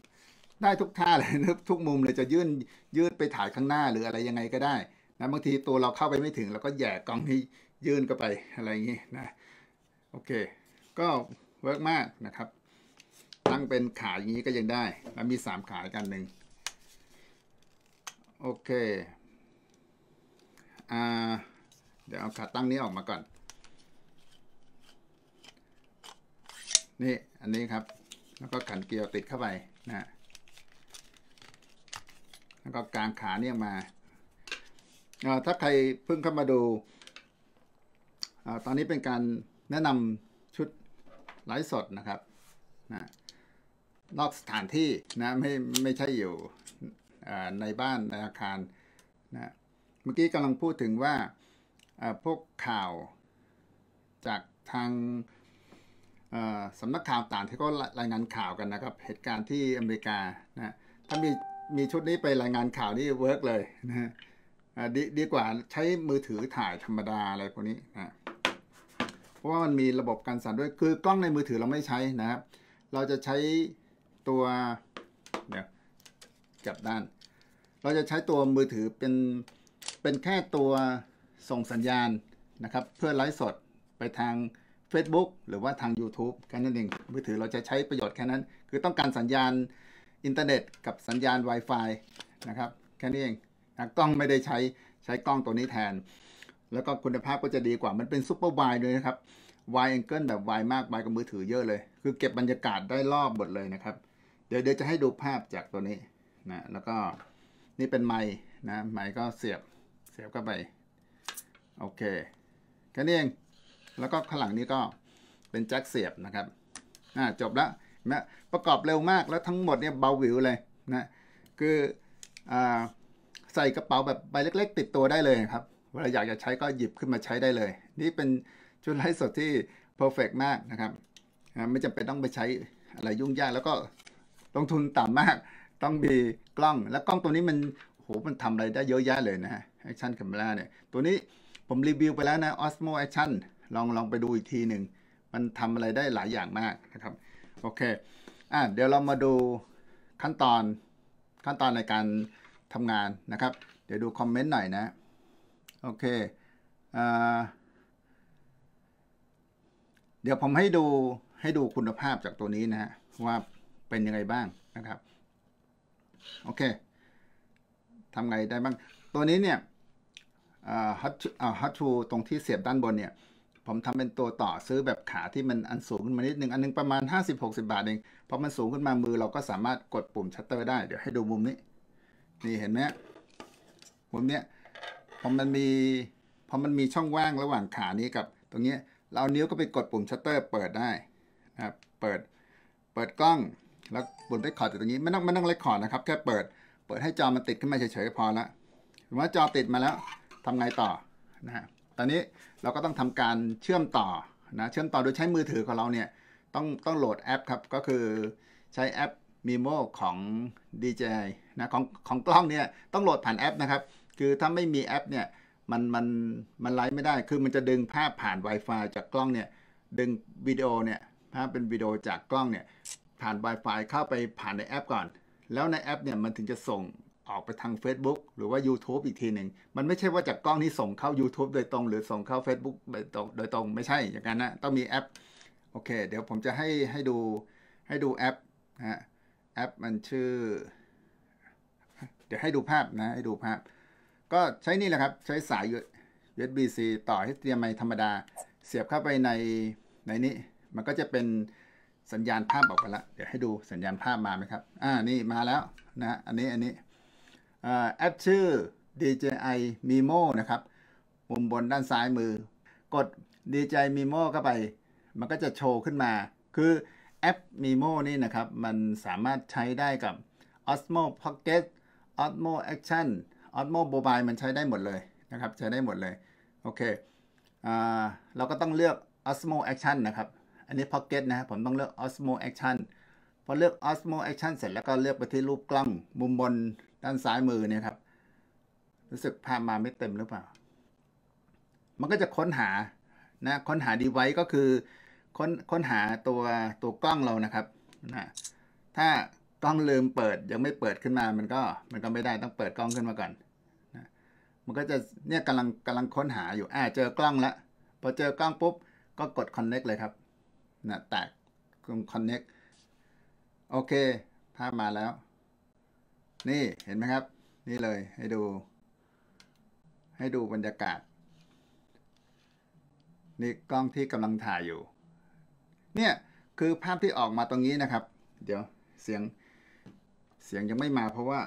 ได้ทุกท่าเลยนะทุกมุมเลยจะยืดยืดไปถ่ายข้างหน้าหรืออะไรยังไงก็ได้นะบางทีตัวเราเข้าไปไม่ถึงเราก็แย่กองที่ยืดก็ไปอะไรอย่างนี้นะโอเคก็เวิร์กมากนะครับตั้งเป็นขาอย่างนี้ก็ยังได้แล้วมีสามขากันหนึ่งโอเคอ่าเดี๋ยวเอาขาตั้งนี้ออกมาก่อน นี่ อันนี้ครับ แล้วก็ขันเกลียวติดเข้าไปนะแล้วก็กางขาเนี่ยมา ถ้าใครเพิ่งเข้ามาดูอตอนนี้เป็นการแนะนำชุดไลฟ์สดนะครับนะนอกสถานที่ นะ ไม่ ไม่ใช่อยู่ในบ้าน ในอาคารนะเมื่อกี้กำลังพูดถึงว่าพวกข่าว จากทางสำนักข่าวต่างที่ก็รายงานข่าวกันนะครับ เหตุการณ์ที่อเมริกานะถ้ามีมีชุดนี้ไปรายงานข่าวนี่เวิร์กเลยนะดีดีกว่าใช้มือถือถ่ายธรรมดาอะไรพวกนี้นะเพราะว่ามันมีระบบการสั่นด้วยคือกล้องในมือถือเราไม่ใช้นะครับเราจะใช้ตัวเดี๋ยวจับด้าน เราจะใช้ตัวมือถือเป็นเป็นแค่ตัวส่งสัญญาณนะครับ เพื่อไลฟ์สดไปทาง Facebook หรือว่าทาง YouTube แค่นั้นเอง มือถือเราจะใช้ประโยชน์แค่นั้น คือต้องการสัญญาณอินเทอร์เน็ตกับสัญญาณ Wi-Fi นะครับ แค่นี้เองนะกล้องไม่ได้ใช้ใช้กล้องตัวนี้แทน แล้วก็คุณภาพก็จะดีกว่ามันเป็นซูเปอร์ไวด้วยนะครับวายแองเกิลแบบวายมากวายกับมือถือเยอะเลย คือเก็บบรรยากาศได้รอบหมดเลยนะครับเดี๋ยวเดี๋ยวจะให้ดูภาพจากตัวนี้นะแล้วก็นี่เป็นไม้นะไม้ก็เสียบเสียบเข้าไปโอเคแค่นี้เองแล้วก็ข้างหลังนี้ก็เป็นแจ็คเสียบนะครับอ่าจบแล้วนะประกอบเร็วมากแล้วทั้งหมดเนี่ยเบาหวิวเลยนะคืออ่าใส่กระเป๋าแบบใบเล็ก ๆ ติดตัวได้เลยครับ เวลาอยากจะใช้ก็หยิบขึ้นมาใช้ได้เลย นี่เป็นชุดไลฟ์สดที่เพอร์เฟกมากนะครับ ไม่จำเป็นต้องไปใช้อะไรยุ่งยาก แล้วก็ลงทุนต่ำมาก ต้องมีกล้องและกล้องตัวนี้มันโหมันทำอะไรได้เยอะแยะเลยนะฮะแอคชั่นแคมเมราเนี่ยตัวนี้ผมรีวิวไปแล้วนะ Osmo Action ลองลองไปดูอีกทีหนึ่ง มันทำอะไรได้หลายอย่างมากนะครับโอเคอ่ะเดี๋ยวเรามาดูขั้นตอนขั้นตอนในการทำงานนะครับ เดี๋ยวดูคอมเมนต์หน่อยนะ โอเคอเดี๋ยวผมให้ดูให้ดูคุณภาพจากตัวนี้นะฮะว่าเป็นยังไงบ้างนะครับ โอเคทำไงได้บ้างตัวนี้เนี่ยฮัตฮัตชูตรงที่เสียบด้านบนเนี่ย ผมทำเป็นตัวต่อซื้อแบบขาที่มันอันสูงขึ้นมานิดนึ่งอันนึงประมาณ 50-60 บาทเองพอมันสูงขึ้นมามือเราก็สามารถกดปุ่มชัตเตอร์ได้เดี๋ยวให้ดูมุมนี้ นี่เห็นไหมมุมเนี้ยพอมันมี พอมันมีช่องว่างระหว่างขานี้กับตรงนี้เราเอานิ้วก็ไปกดปุ่มชัตเตอร์เปิดได้นะครับเปิดเปิดกล้องแล้วบนไรคคอร์ดตรงนี้ ไม่ต้องไม่ต้องเรคคอร์ดนะครับแค่เปิดเปิดให้จอมันติดขึ้นมาเฉยๆก็พอละหือว่าจอติดมาแล้วทำไงต่อนะฮะ ตอนนี้เราก็ต้องทำการเชื่อมต่อนะ เชื่อมต่อโดยใช้มือถือของเราเนี่ยต้องต้องโหลดแอปครับก็คือ ใช้แอป Mimo ของ d j นะของของกล้องเนี่ยต้องโหลดผ่านแอปนะครับคือถ้าไม่มีแอปเนี่ยมันมันมันไลฟ์ไม่ได้ คือมันจะดึงภาพผ่าน Wi-Fi จากกล้องเนี่ยดึงวิดีโอเนี่ยภาพเป็นวิดีโอจากกล้องเนี่ยผ่าน Wi-Fi เข้าไปผ่านในแอปก่อน แล้วในแอปเนี่ยมันถึงจะส่งออกไปทาง Facebook หรือว่า YouTube อีกทีหนึ่ง มันไม่ใช่ว่าจากกล้องที่ส่งเข้า YouTube โดยตรงหรือส่งเข้า Facebook โดยตรงโดยตรงไม่ใช่ อย่างนั้นนะ ต้องมีแอป โอเค เดี๋ยวผมจะให้ให้ดูให้ดูแอปฮะแอปมันชื่อ เดี๋ยวให้ดูภาพนะ ให้ดูภาพ ก็ใช้นี่แหละครับใช้สาย USB-C ต่อให้เตรียมไมธรรมดาเสียบเข้าไปในในนี้ มันก็จะเป็นสัญญาณภาพออกมาละเดี๋ยวให้ดูสัญญาณภาพมาไหมครับอ่านี่มาแล้วนะอันนี้อันนี้แอดชื่อ DJI Mimo นะครับมุมบนด้านซ้ายมือ กด DJI Mimo เข้าไป มันก็จะโชว์ขึ้นมา คือแอป Mimo นี่นะครับ มันสามารถใช้ได้กับ Osmo Pocket Osmo Action Osmo Mobile มันใช้ได้หมดเลยนะครับใช้ได้หมดเลย โอเคเราก็ต้องเลือก Osmo Action นะครับ อันนี้ Pocket นะ ผมต้องเลือก Osmo Action พอเลือก Osmo Action เสร็จแล้วก็เลือกไปที่รูปกล้อง มุมบนด้านซ้ายมือเนี่ยครับ รู้สึกภาพมาไม่เต็มหรือเปล่า มันก็จะค้นหานะค้นหาดีไว้ก็คือค้นค้นหาตัวตัวกล้องเรานะครับนะถ้ากล้องลืมเปิดยังไม่เปิดขึ้นมามันก็มันก็ไม่ได้ต้องเปิดกล้องขึ้นมาก่อนนะมันก็จะเนี่ยกำลังกำลังค้นหาอยู่อ่าเจอกล้องละพอเจอกล้องปุ๊บก็กดคอนเน็กเลยครับนะแตะกลุ่มน o น n e โอเคภาพมาแล้วนี่ เห็นไหมครับนี่เลยให้ดู ให้ดูบรรยากาศนี่กล้องที่กำลังถ่ายอยู่เนี่ยคือภาพที่ออกมาตรงนี้นะครับ เดี๋ยวเสียงเสียงยังไม่มาเพราะว่า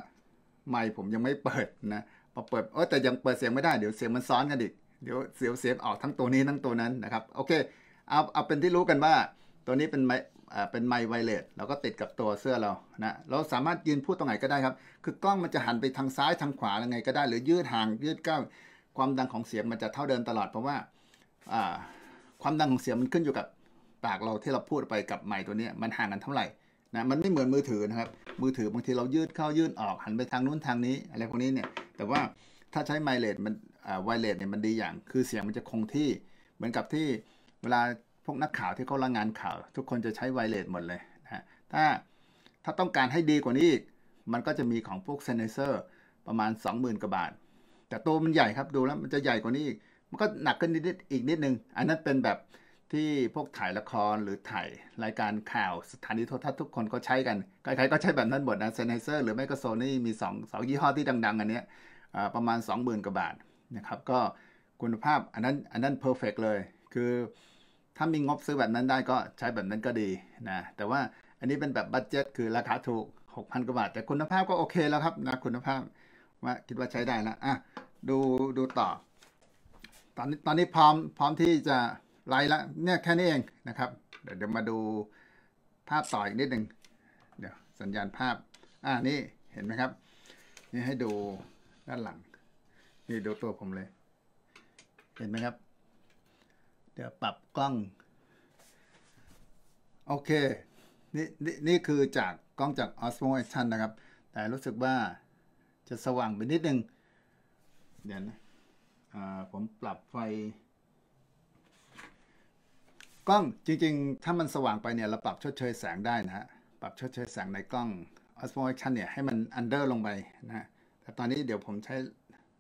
ไมค์ผมยังไม่เปิดนะพอเปิดเออแต่ยังเปิดเสียงไม่ได้เดี๋ยวเสียงมันซ้อนกันอีกเดี๋ยวเสียวเสียงออกทั้งตัวนี้ทั้งตัวนั้นนะครับโอเคเอาเอาเป็นที่รู้กันว่าตัวนี้เป็นไมเป็นไมค์ไวเลสเราก็ติดกับตัวเสื้อเรานะเราสามารถยืนพูดตรงไหนก็ได้ครับ คือกล้องมันจะหันไปทางซ้ายทางขวาอะไรไงก็ได้ หรือยืดห่างยืดก้าวความดังของเสียงมันจะเท่าเดิมตลอด เพราะว่าความดังของเสียงมันขึ้นอยู่กับปากเราที่เราพูดไปกับไมค์ตัวนี้มันห่างกันเท่าไหร่นะมันไม่เหมือนมือถือนะครับมือถือบางทีเรายืดเข้ายืดออกหันไปทางนู้นทางนี้อะไรพวกนี้เนี่ยแต่ว่าถ้าใช้ไมเลสมันไวเลสเนี่ยมันดีอย่าง คือเสียงมันจะคงที่เหมือนกับที่เวลาพวกนักข่าวที่เขารายงานข่าว ทุกคนจะใช้ไวเลสหมดเลยนะถ้าถ้าต้องการให้ดีกว่านี้อีกมันก็จะมีของพวกเซนเซอร์ประมาณ 20,000กว่าบาท แต่ตัวมันใหญ่ครับ ดูแล้วมันจะใหญ่กว่านี้อีกมันก็หนักขึ้นนิดอีกนิดนึง อันนั้นเป็นแบบที่พวกถ่ายละครหรือถ่ายรายการข่าวสถานีโทรทัศน์ทุกคนก็ใช้กันใครๆก็ใช้แบบนั้นหมดนะเซนเซอร์หรือไมโครโซนี่มี2อสองยี่ห้อที่ดัง ๆอันเนี้ยประมาณ 20,000กว่าบาทนะครับก็คุณภาพอันนั้นอันนั้นเพอร์เฟกเลยคือถ้ามีงบซื้อแบบนั้นได้ก็ใช้แบบนั้นก็ดีนะ แต่ว่าอันนี้เป็นแบบบัตเจ็ตคือราคาถูก 6,000กว่าบาท แต่คุณภาพก็โอเคแล้วครับนะ คุณภาพว่าคิดว่าใช้ได้แล้วอ่ะดูดูต่อ ตอนนี้ตอนนี้พร้อมพร้อมที่จะไล่แล้วเนี่ยแค่นี้เองนะครับ เดี๋ยวเดี๋ยวมาดูภาพต่ออีกนิดหนึ่ง เดี๋ยวสัญญาณภาพ อ่ะนี่เห็นไหมครับ นี่ให้ดูด้านหลังนี่ดูตัวผมเลย เห็นไหมครับเดี๋ยวปรับกล้อง โอเคนี่นี่นี่คือจากกล้องจาก Osmo Action นะครับ แต่รู้สึกว่าจะสว่างไปนิดนึง เดี๋ยวนะผมปรับไฟ กล้องจริงๆ ถ้ามันสว่างไปเนี่ยเราปรับชดเชยแสงได้นะฮะปรับชดเชยแสงในกล้อง Osmo Action เนี่ยให้มันอันเดอร์ลงไปนะฮะแต่ตอนนี้เดี๋ยวผมใช้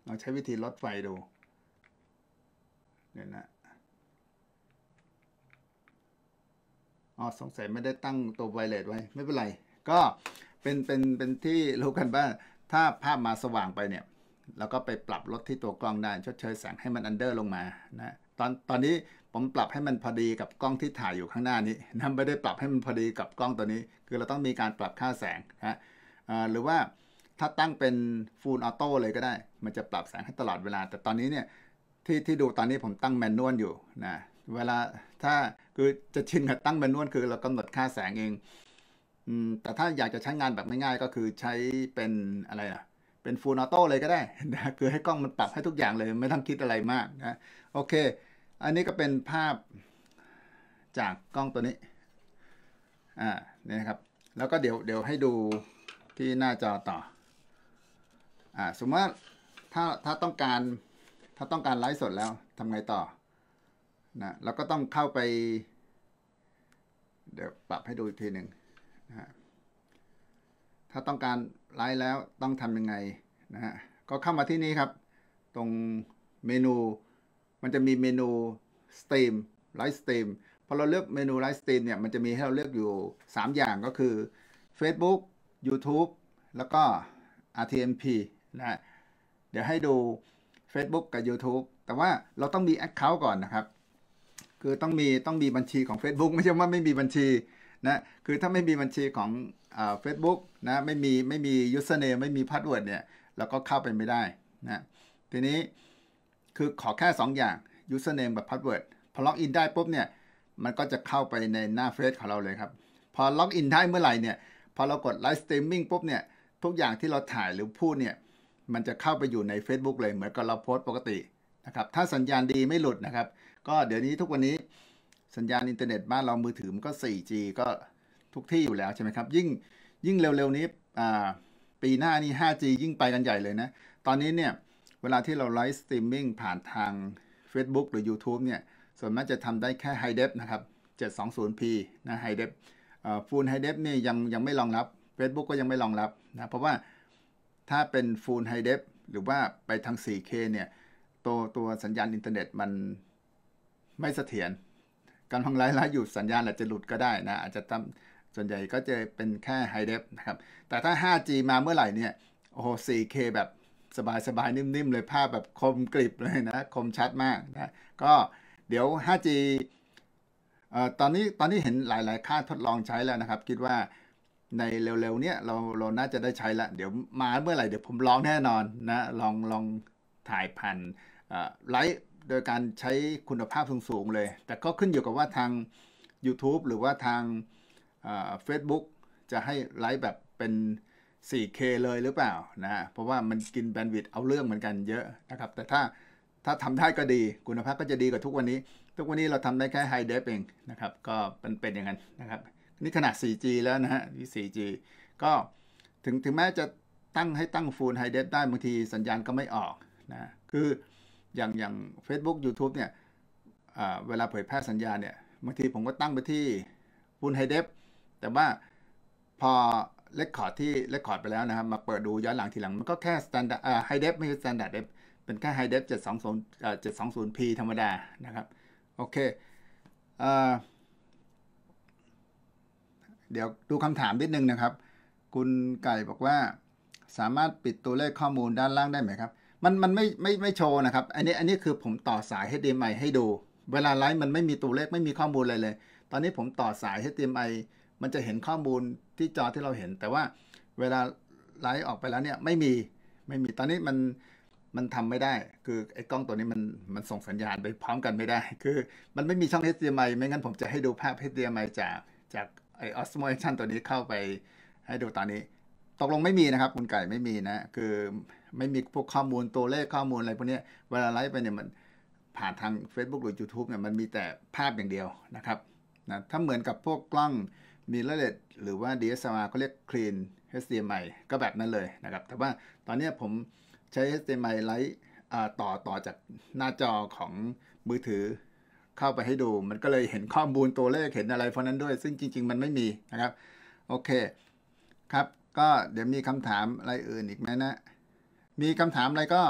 ลองใช้วิธีลดไฟดูเดี๋ยวนะอ๋อสงสัยไม่ได้ตั้งตัวไวเลสไว้ไม่เป็นไรก็เป็นเป็นเป็นที่รู้กันว่าถ้าภาพมาสว่างไปเนี่ยแล้วก็ไปปรับลดที่ตัวกล้องได้ชดเชยแสงให้มันอันเดอร์ลงมานะตอนตอนนี้ผมปรับให้มันพอดีกับกล้องที่ถ่ายอยู่ข้างหน้านี้นะไม่ได้ปรับให้มันพอดีกับกล้องตัวนี้ คือเราต้องมีการปรับค่าแสงนะหรือว่าถ้าตั้งเป็นฟูลออโต้เลยก็ได้ มันจะปรับแสงให้ตลอดเวลา แต่ตอนนี้เนี่ยที่ที่ดูตอนนี้ผมตั้งแมนนวลอยู่นะเวลาถ้าคือจะชินกับตั้งเมนนวลคือเรากำหนดค่าแสงเอง แต่ถ้าอยากจะใช้งานแบบง่ายๆก็คือใช้เป็นอะไร่ะเป็นฟูลออโต้เลยก็ได้ คือให้กล้องมันปรับให้ทุกอย่างเลยไม่ต้องคิดอะไรมากนะโอเค อันนี้ก็เป็นภาพจากกล้องตัวนี้อ่าเนี่ยครับ แล้วก็เดี๋ยวเดี๋ยวให้ดูที่หน้าจอต่ออ่าสมมติว่าถ้าถ้าต้องการถ้าต้องการไลฟ์สดแล้วทำไงต่อนะแล้วก็ต้องเข้าไป เดี๋ยวปรับให้ดูอีกทีหนึ่งนะถ้าต้องการไลฟ์แล้วต้องทำยังไงนะฮะก็เข้ามาที่นี่ครับ ตรงเมนูมันจะมีเมนูสตรีมไลฟ์สตรีมพอเราเลือกเมนูไลฟ์สตรีมเนี่ยมันจะมีให้เราเลือกอยู่ 3 อย่างก็คือ Facebook YouTube แล้วก็ RTMP นะเดี๋ยวให้ดู Facebook กับ YouTube แต่ว่าเราต้องมี Account ก่อนนะครับคือต้องมีต้องมีบัญชีของ Facebook ไม่ใช่ว่าไม่มีบัญชีนะคือถ้าไม่มีบัญชีของเฟซบุ๊กนะไม่มีไม่มียูสเนมไม่มีพาสเวิร์ดเนี่ยเราก็เข้าไปไม่ได้นะทีนี้คือขอแค่ 2 อย่างยูสเนมกับพาสเวิร์ดพอล็อกอินได้ปุ๊บเนี่ยมันก็จะเข้าไปในหน้าเฟซของเราเลยครับพอล็อกอินได้เมื่อไหร่เนี่ยพอเรากดไลฟ์สตรีมมิ่งปุ๊บเนี่ยทุกอย่างที่เราถ่ายหรือพูดเนี่ยมันจะเข้าไปอยู่ใน Facebook เลย เหมือนกับเราโพสต์ปกตินะครับถ้าสัญญาณดีไม่หลุดนะครับก็เดี๋ยวนี้ทุกวันนี้สัญญาณอินเทอร์เน็ตบ้านเรามือถือมันก็ 4G ก็ทุกที่อยู่แล้วใช่ไหมครับ ยิ่งยิ่งเร็วๆนี้ปีหน้านี้ 5G ยิ่งไปกันใหญ่เลยนะ ตอนนี้เนี่ย เวลาที่เราไลฟ์สตรีมมิ่งผ่านทาง Facebook หรือ YouTube เนี่ยส่วนมากจะทำได้แค่ High Def นะครับ 720p นะ High Def ฟูลไฮเดฟนี่ยังยังไม่รองรับ Facebook ก็ยังไม่รองรับนะเพราะว่าถ้าเป็นฟูลไฮเดฟหรือว่าไปทาง 4K เนี่ยตัวตัวสัญญาณอินเทอร์เน็ตมันไม่เสถียรกำลังไล้ไลฟอยู่สัญญาณอาจจะหลุดก็ได้นะอาจจะทำส่วนใหญ่ก็จะเป็นแค่ไฮเดฟนะครับแต่ถ้า 5G มาเมื่อไหร่เนี่ยโอ้โห 4K แบบสบายๆ นิ่มๆ เลยภาพแบบคมกริบเลยนะ คมชัดมากนะก็เดี๋ยว 5G เอ่อตอนนี้ตอนนี้เห็นหลายๆ ค่าทดลองใช้แล้วนะครับ คิดว่าในเร็วๆ เนี้ยเราเรา น่าจะได้ใช้ละเดี๋ยวมาเมื่อไหร่เดี๋ยวผมลองแน่นอนนะลองลองถ่ายผ่านไลฟ์โดยการใช้คุณภาพสูงๆเลย แต่ก็ขึ้นอยู่กับว่าทาง YouTube หรือว่าทางเฟซบุ๊กจะให้ไลฟ์แบบเป็น 4K เลยหรือเปล่านะฮะเพราะว่ามันกินแบนด์วิดต์เอาเรื่องเหมือนกันเยอะนะครับ แต่ถ้าถ้าทำได้ก็ดี คุณภาพก็จะดีกว่าทุกวันนี้ ทุกวันนี้เราทำได้แค่ไฮเดฟเองนะครับ ก็เป็นเป็นอย่างนั้นนะครับ นี่ขนาด 4G แล้วนะฮะที่ 4G ก็ถึงถึงแม้จะตั้งให้ตั้งฟูลไฮเดฟได้บางทีสัญญาณก็ไม่ออกนะ คืออย่างอย่าง Facebook YouTube เนี่ยเวลาเผยแพร่สัญญาเนี่ยบางทีผมก็ตั้งไปที่บูลไฮเดฟแต่ว่าพอเลคคอร์ดที่เลคคอร์ดไปแล้วนะครับ มาเปิดดูย้อนหลังทีหลังมันก็แค่สแตนดาร์ดไฮเดฟไม่ใช่สแตนดาร์ดเดฟเป็นแค่ไฮเดฟเจ็ดสองศูนย์เจ็ดสองศูนย์พธรรมดานะครับ โอเคเเดี๋ยวดูคำถามนิดนึงนะครับ คุณไก่บอกว่า สามารถปิดตัวเลขข้อมูลด้านล่างได้ไหมครับมันมันไม่ไม่ไม่โชว์นะครับ อันนี้อันนี้คือผมต่อสาย HDMI ให้ดู เวลาไลฟ์มันไม่มีตัวเลขไม่มีข้อมูลอะไรเลย ตอนนี้ผมต่อสาย HDMI มันจะเห็นข้อมูลที่จอที่เราเห็น แต่ว่าเวลาไลฟ์ออกไปแล้วเนี่ยไม่มีไม่มีตอนนี้มันมันทำไม่ได้คือไอ้กล้องตัวนี้มันมันส่งสัญญาณไปพร้อมกันไม่ได้ คือมันไม่มีช่อง HDMI ไม่งั้นผมจะให้ดูภาพ HDMI จากจากไอออสโมอชันตัวนี้เข้าไป ให้ดูตอนนี้ ตกลงไม่มีนะครับคุณไก่ไม่มีนะคือไม่มีพวกข้อมูลตัวเลขข้อมูลอะไร พวกนี้เวลาไลฟ์ไปเนี่ยมันผ่านทาง Facebook หรือ YouTube เนี่ยมันมีแต่ภาพอย่างเดียวนะครับนะถ้าเหมือนกับพวกกล้องมีเลดหรือว่า DSLR เขาเรียก Clean HDMI ก็แบบนั้นเลยนะครับแต่ว่าตอนนี้ผมใช้ HDMI ไลท์ต่อต่อจากหน้าจอของมือถือเข้าไปให้ดู มันก็เลยเห็นข้อมูลตัวเลขเห็นอะไรพวกนั้นด้วยซึ่งจริงๆ มันไม่มีนะครับโอเคครับ ก็เดี๋ยวมีคำถามอะไรอื่นอีกไหมนะมีคำถามอะไรก็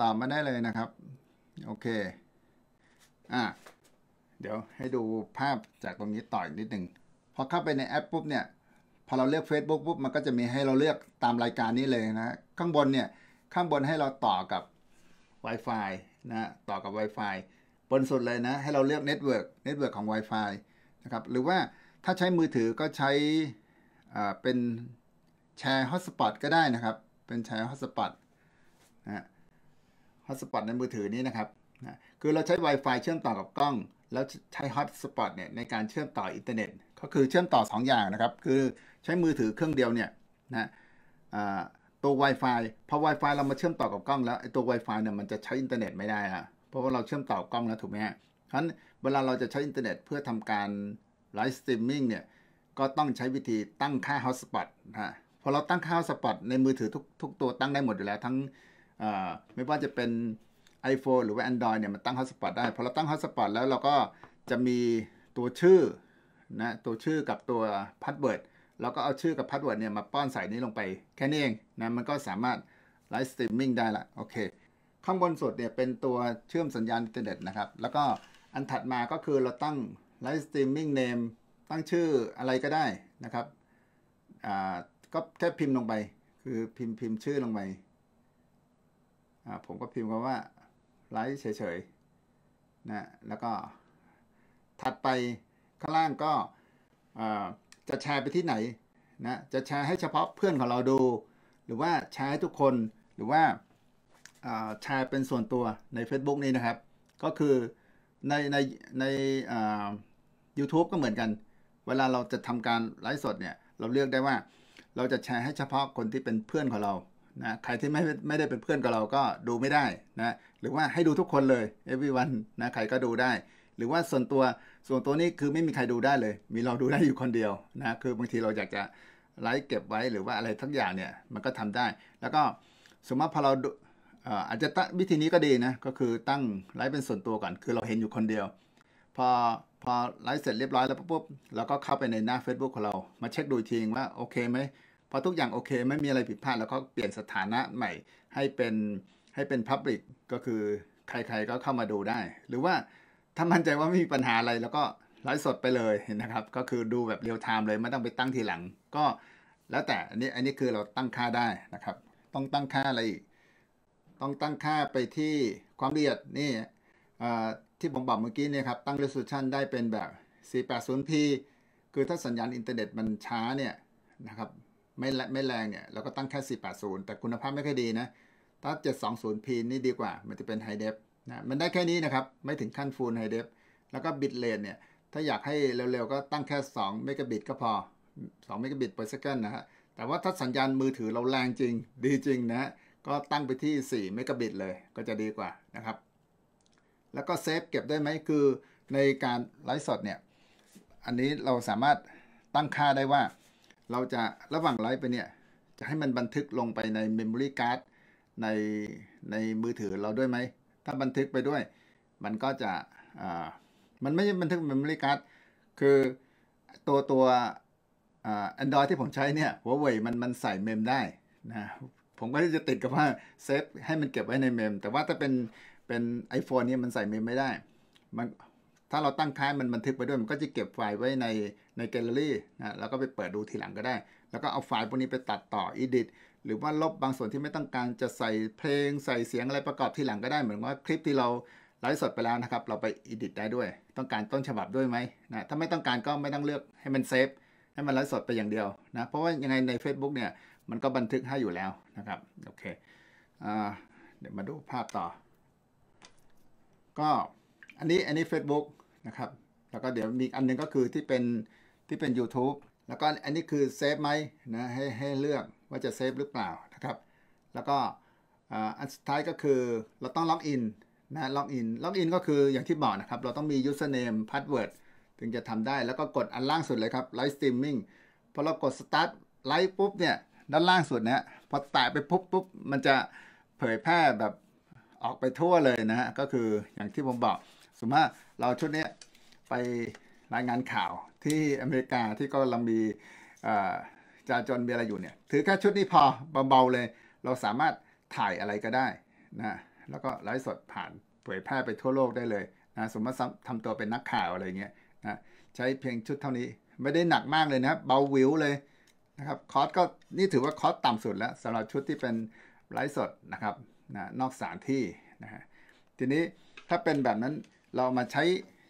ตอบมาได้เลยนะครับ โอเค อ่ะ เดี๋ยวให้ดูภาพจากตรงนี้ต่อยนิดหนึ่งพอเข้าไปในแอปปุ๊บเนี่ย พอเราเลือก Facebook ปุ๊บ มันก็จะมีให้เราเลือกตามรายการนี้เลยนะ ข้างบนเนี่ย ข้างบนให้เราต่อกับ Wi-Fi นะ ต่อกับ Wi-Fi บนสุดเลยนะ ให้เราเลือก Network Network ของ Wi-Fi นะครับ หรือว่าถ้าใช้มือถือก็ใช้เป็นแชร์ฮอตสปอตก็ได้นะครับเป็นใช้ฮอสปอตนะฮอสปอตในมือถือนี้นะครับนะคือเราใช้ Wi-Fi เชื่อมต่อกับกล้อง แล้วใช้ฮอสปอตเนี่ยในการเชื่อมต่ออินเทอร์เน็ตก็คือเชื่อมต่อ 2 อย่างนะครับ คือใช้มือถือเครื่องเดียวเนี่ยนะตัว Wi-Fi พอ Wi-Fi เรามาเชื่อมต่อกับกล้องแล้วไอ้ตัว Wi-Fi เนี่ยมันจะใช้อินเทอร์เน็ตไม่ได้อะเพราะว่าเราเชื่อมต่อกล้องแล้วถูกไหมฮะฉะนั้นเวลาเราจะใช้อินเทอร์เน็ต เพื่อทำการไลฟ์สตรีมมิ่งเนี่ยก็ต้องใช้วิธีตั้งค่าฮอสปอตนะพอเราตั้งค่าสปอตในมือถือทุกทุกตัวตั้งได้หมดอยู่แล้ว ทั้งไม่ว่าจะเป็น iPhone หรือว่า Android เนี่ยมันตั้งค่าสปอตได้ พอเราตั้งค่าสปอตแล้วเราก็จะมีตัวชื่อนะตัวชื่อกับตัวพาสเวิร์ดเราก็เอาชื่อกับพาสเวิร์ดเนี่ยมาป้อนใส่นี้ลงไปแค่นี้เองนะมันก็สามารถไลฟ์สตรีมมิ่งได้ละโอเคข้างบนสุดเนี่ยเป็นตัวเชื่อมสัญญาณอินเทอร์เน็ตนะครับแล้วก็อันถัดมาก็คือเราตั้งไลฟ์สตรีมมิ่งเนมตั้งชื่ออะไรก็ได้นะครับก็แค่พิมพ์ลงไป คือพิมพ์พิมพ์ชื่อลงไปอ่าผมก็พิมพ์คำว่า ไลฟ์เฉยๆนะแล้วก็ ถัดไปข้างล่างก็จะแชร์ไปที่ไหนนะจะแชร์ให้เฉพาะเพื่อนของเราดู หรือว่าแชร์ให้ทุกคน หรือว่าแชร์เป็นส่วนตัวใน Facebook นี้นะครับ ก็คือในในในยูทูบก็เหมือนกัน เวลาเราจะทำการไลฟ์สดเนี่ย เราเลือกได้ว่าเราจะแชร์ให้เฉพาะคนที่เป็นเพื่อนของเรา นะ ใครที่ไม่ไม่ได้เป็นเพื่อนกับเราก็ดูไม่ได้นะ หรือว่าให้ดูทุกคนเลย everyone นะ ใครก็ดูได้ หรือว่าส่วนตัว ส่วนตัวนี้คือไม่มีใครดูได้เลย มีเราดูได้อยู่คนเดียว นะ คือบางทีเราอยากจะไลค์เก็บไว้หรือว่าอะไรทั้งอย่างเนี่ย มันก็ทำได้ แล้วก็สมมติพอเราอาจจะตั้งวิธีนี้ก็ดีนะ ก็คือตั้งไลค์เป็นส่วนตัวก่อน คือเราเห็นอยู่คนเดียวพอพอไลฟ์เสร็จเรียบร้อยแล้วปุ๊บเราก็เข้าไปในหน้า Facebook ของเรามาเช็คดูทีงว่า โอเคไหมพอทุกอย่างโอเค ไม่มีอะไรผิดพลาด แล้วก็เปลี่ยนสถานะใหม่ให้เป็นให้เป็น Public ก็คือใครๆก็เข้ามาดูได้ หรือว่าถ้ามั่นใจว่าไม่มีปัญหาอะไร แล้วก็ไลฟ์สดไปเลยนะครับ ก็คือดูแบบเรียลไทม์เลยไม่ต้องไปตั้งทีหลังก็แล้วแต่อันนี้อันนี้คือเราตั้งค่าได้นะครับต้องตั้งค่าอะไรอีกต้องตั้งค่าไปที่ความละเอียดนี่ที่ผมบอกเมื่อกี้เนี่ยครับตั้ง resolution ได้เป็นแบบ 480p คือถ้าสัญญาณอินเทอร์เน็ตมันช้าเนี่ยนะครับไม่แไม่แรงเนี่ยเราก็ตั้งแค่ 480 แต่คุณภาพไม่ค่อยดีนะั้ง 720p นี่ดีกว่า มันจะเป็น high def นะมันได้แค่นี้นะครับไม่ถึงขั้น full high def แล้วก็ bit rate เนี่ยถ้าอยากให้เร็วๆ ก็ตั้งแค่ 2 เมกะบิตก็พอ 2 เมกะบิต per second นะฮะ แต่ว่าถ้าสัญญาณมือถือเราแรงจริงดีจริงนะก็ตั้งไปที่ 4 เมกะบิตเลยก็จะดีกว่านะครับแล้วก็เซฟเก็บได้ไหมคือในการไลฟ์สดเนี่ย อันนี้เราสามารถตั้งค่าได้ว่า เราจะระหว่างไลฟ์ไปเนี่ย จะให้มันบันทึกลงไปในเม m e m o r การ์ดในในมือถือเราด้วยไหมถ้าบันทึกไปด้วย มันก็จะมันไม่ใช่บันทึกเม m e m o r การ์ดคือตัวตัวแอนดรอยที่ผมใช้เนี่ยหัวเว่ยมันมันใส่เมมได้นะผมก็จะติดกับว่าเซฟให้มันเก็บไว้ในเมมแต่ว่าถ้าเป็นเป็น iPhone นี่มันใส่เมมไม่ได้ มันถ้าเราตั้งค่ายมันบันทึกไปด้วย มันก็จะเก็บไฟล์ไว้ในในแกลเลอรี่นะแล้วก็ไปเปิดดูทีหลังก็ได้ แล้วก็เอาไฟล์พวกนี้ไปตัดต่อ Edit หรือว่าลบบางส่วนที่ไม่ต้องการจะใส่เพลงใส่เสียงอะไรประกอบทีหลังก็ได้เหมือนว่าคลิปที่เราไลฟ์สดไปแล้วนะครับ เราไปอีดิทได้ด้วย ต้องการต้นฉบับด้วยไหมนะถ้าไม่ต้องการก็ไม่ต้องเลือกให้มันเซฟให้มันไลฟ์สดไปอย่างเดียวนะเพราะว่ายังไงใน Facebook เนี่ยมันก็บันทึกให้อยู่แล้วนะครับโอเคเดี๋ยวมาดูภาพต่อก็อันนี้อันนี้ Facebook นะครับ แล้วก็เดี๋ยวมีอันนึงก็คือที่เป็นที่เป็น YouTube แล้วก็อันนี้คือเซฟไหมนะให้ให้เลือกว่าจะเซฟหรือเปล่านะครับแล้วก็อันสุดท้ายก็คือเราต้องล็อกอินนะล็อกอินล็อกอินก็คืออย่างที่บอกนะครับ เราต้องมี username password ถึงจะทำได้แล้วก็กดอันล่างสุดเลยครับไลฟ์สตรีมมิ่งพอเรากด start ไลฟ์ปุ๊บเนี่ย ด้านล่างสุดเนี่ยพอแตะไปปุ๊บปุ๊บมันจะเผยแพร่แบบออกไปทั่วเลยนะฮะก็คืออย่างที่ผมบอก สมมติเราชุดนี้ไปรายงานข่าวที่อเมริกาที่ก็ลังมีจาจนมีอะไรอยู่เนี่ยถือแค่ชุดนี้พอเบาๆเลย เราสามารถถ่ายอะไรก็ได้นะแล้วก็ไลฟ์สดผ่านเผยแพร่ไปทั่วโลกได้เลยนะสมมติทำตัวเป็นนักข่าวอะไรเงี้ยนะใช้เพียงชุดเท่านี้ ไม่ได้หนักมากเลยนะเบาวิว เลยนะครับคอสก็นี่ถือว่าคอสต่ำสุดแล้วสำหรับชุดที่เป็นไลฟ์สดนะครับนะนอกสถานที่นะฮะ ทีนี้ถ้าเป็นแบบนั้นเรามาใช้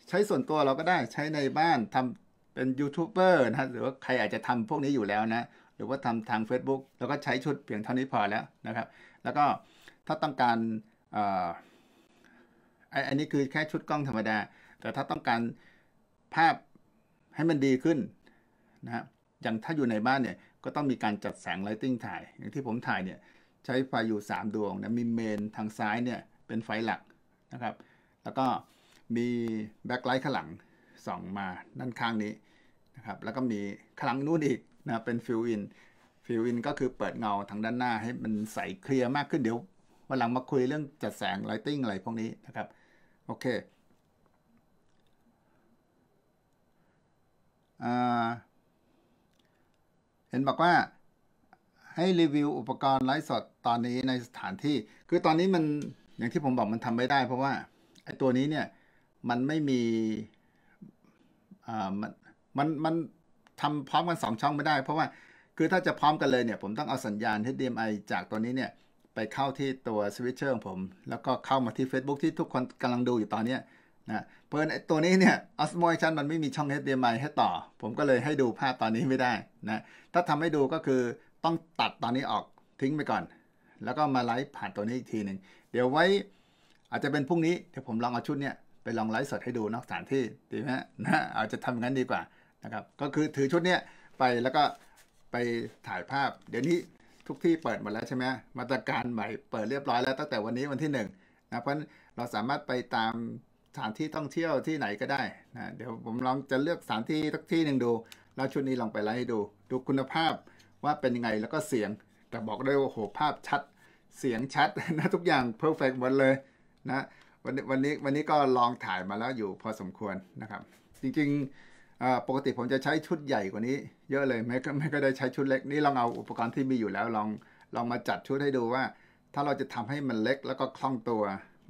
ใช้ส่วนตัวเราก็ได้ใช้ในบ้านทำเป็นยูทูบเบอร์นะหรือว่าใครอาจจะทำพวกนี้อยู่แล้วนะหรือว่าทำทาง Facebook แล้วก็ใช้ชุดเพียงเท่านี้พอแล้วนะครับแล้วก็ ถ้าต้องการอันนี้คือแค่ชุดกล้องธรรมดา แต่ถ้าต้องการภาพให้มันดีขึ้นนะฮะอย่างถ้าอยู่ในบ้านเนี่ยก็ต้องมีการจัดแสงไลติ้งถ่ายอย่างที่ผมถ่ายเนี่ยใช้ไฟอยู่ 3 ดวงนะมีเมนทางซ้ายเนี่ยเป็นไฟหลักนะครับ แล้วก็มีแบ็คไลท์ข้างหลังส่องมาด้านข้างนี้นะครับแล้วก็มีข้างหลังนู้นอีกนะเป็นฟิวอินฟิวอินก็คือเปิดเงาทางด้านหน้าให้มันใสเคลียร์มากขึ้นเดี๋ยววันหลังมาคุยเรื่องจัดแสงไลติ้งอะไรพวกนี้นะครับโอเคเห็นบอกว่าให้รีวิวอุปกรณ์ไลฟ์สดตอนนี้ในสถานที่ คือตอนนี้มัน อย่างที่ผมบอกมันทำไม่ได้เพราะว่าไอ้ตัวนี้เนี่ย มันไม่มี อ่ามันมันมันทำพร้อมกันสองช่องไม่ได้เพราะว่าคือถ้าจะพร้อมกันเลยเนี่ย ผมต้องเอาสัญญาณ HDMI จากตัวนี้เนี่ย ไปเข้าที่ตัวสวิตเชอร์ของผมแล้วก็เข้ามาที่ Facebook ที่ทุกคนกำลังดูอยู่ตอนนี้นะเพราะตัวนี้เนี่ย Osmo Action มันไม่มีช่อง HDMI ให้ต่อ ผมก็เลยให้ดูภาพตอนนี้ไม่ได้นะถ้าทำให้ดูก็คือต้องตัดตอนนี้ออกทิ้งไปก่อน แล้วก็มาไลฟ์ผ่านตัวนี้อีกทีหนึ่งเดี๋ยวไว้อาจจะเป็นพรุ่งนี้ เดี๋ยวผมลองเอาชุดเนี่ยไปลองไลฟ์สดให้ดูนอกสถานที่ ดีไหมนะอาจจะทำงั้นดีกว่านะครับ ก็คือถือชุดเนี่ยไปแล้วก็ไปถ่ายภาพ เดี๋ยวนี้ทุกที่เปิดหมดแล้วใช่ไหมมาตรการใหม่เปิดเรียบร้อยแล้ว ตั้งแต่วันนี้วันที่1นะ เพราะเราสามารถไปตามสถานที่ท่องเที่ยวที่ไหนก็ได้นะ เดี๋ยวผมลองจะเลือกสถานที่ทักที่หนึ่งดู แล้วชุดนี้ลองไปไลฟ์ให้ดู ดูคุณภาพว่าเป็นยังไงแล้วก็เสียงแต่บอกได้ว่าโหภาพชัดเสียงชัดนะทุกอย่างเพอร์เฟกหมดเลยนะวันนี้วันนี้วันนี้ก็ลองถ่ายมาแล้วอยู่พอสมควรนะครับ จริงๆปกติผมจะใช้ชุดใหญ่กว่านี้ เยอะเลยไม่ก็ไม่ก็ได้ใช้ชุดเล็กนี่ลองเอาอุปกรณ์ที่มีอยู่แล้วลองลองมาจัดชุดให้ดูว่า ถ้าเราจะทำให้มันเล็กแล้วก็คล่องตัว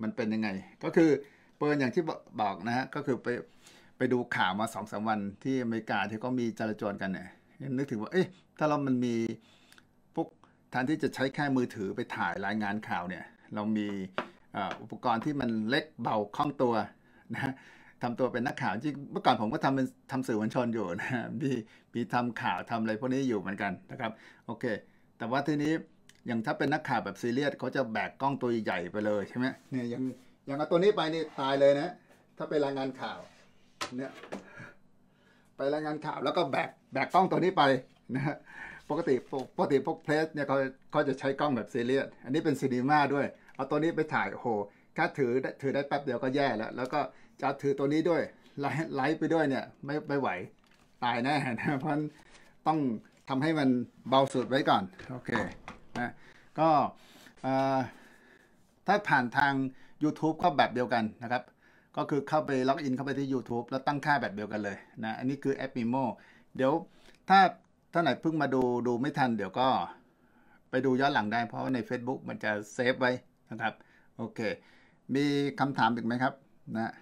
มันเป็นยังไง ก็คือเปิดอย่างที่บอกนะฮะก็คือไปไปดูข่าวมาสองสาวันที่อเมริกาที่ก็มีจราจรกันเนี่ยนึกถึงว่าเอ๊ะถ้าเรามันมีพวกแทนที่จะใช้แค่มือถือไปถ่ายรายงานข่าวเนี่ยเรามีอุปกรณ์ที่มันเล็กเบาคล่องตัวนะทำตัวเป็นนักข่าวจริงเมื่อก่อนผมก็ทำเป็นทำสื่อมวลชนอยู่นะมีมีทำข่าวทำอะไรพวกนี้อยู่เหมือนกันนะครับโอเค แต่ว่าทีนี้อย่างถ้าเป็นนักข่าวแบบซีเรียสเขาจะแบกกล้องตัวใหญ่ไปเลยใช่ไหมเนี่ยยังยังเอาตัวนี้ไปนี่ตายเลยนะถ้าไปรายงานข่าวเนี่ยไปรายงานข่าวแล้วก็แบกแบกกล้องตัวนี้ไปนะฮะปกติปกติพวกเพลสเนี่ยเขาเขาจะใช้กล้องแบบซีเรียส อันนี้เป็นซีนีมาด้วย เอาตัวนี้ไปถ่ายโอ้โหแค่ถือถือได้แป๊บเดียวก็แย่แล้ว แล้วก็จะถือตัวนี้ด้วย ไลฟ์ไปด้วยเนี่ยไม่ไม่ไหวตายแน่นะเพราะต้องทำให้มันเบาสุดไว้ก่อน โอเคนะ ก็ถ้าผ่านทาง YouTube ก็แบบเดียวกันนะครับ ก็คือเข้าไปล็อกอินเข้าไปที่ YouTube แล้วตั้งค่าแบบเดียวกันเลยนะ อันนี้คือแอปมิโมเดี๋ยว ถ้าถ้าไหนเพิ่งมาดูดูไม่ทัน เดี๋ยวก็ไปดูย้อนหลังได้เพราะใน Facebook มันจะเซฟไว้ นะครับ โอเค มีคำถามอีกไหมครับนะ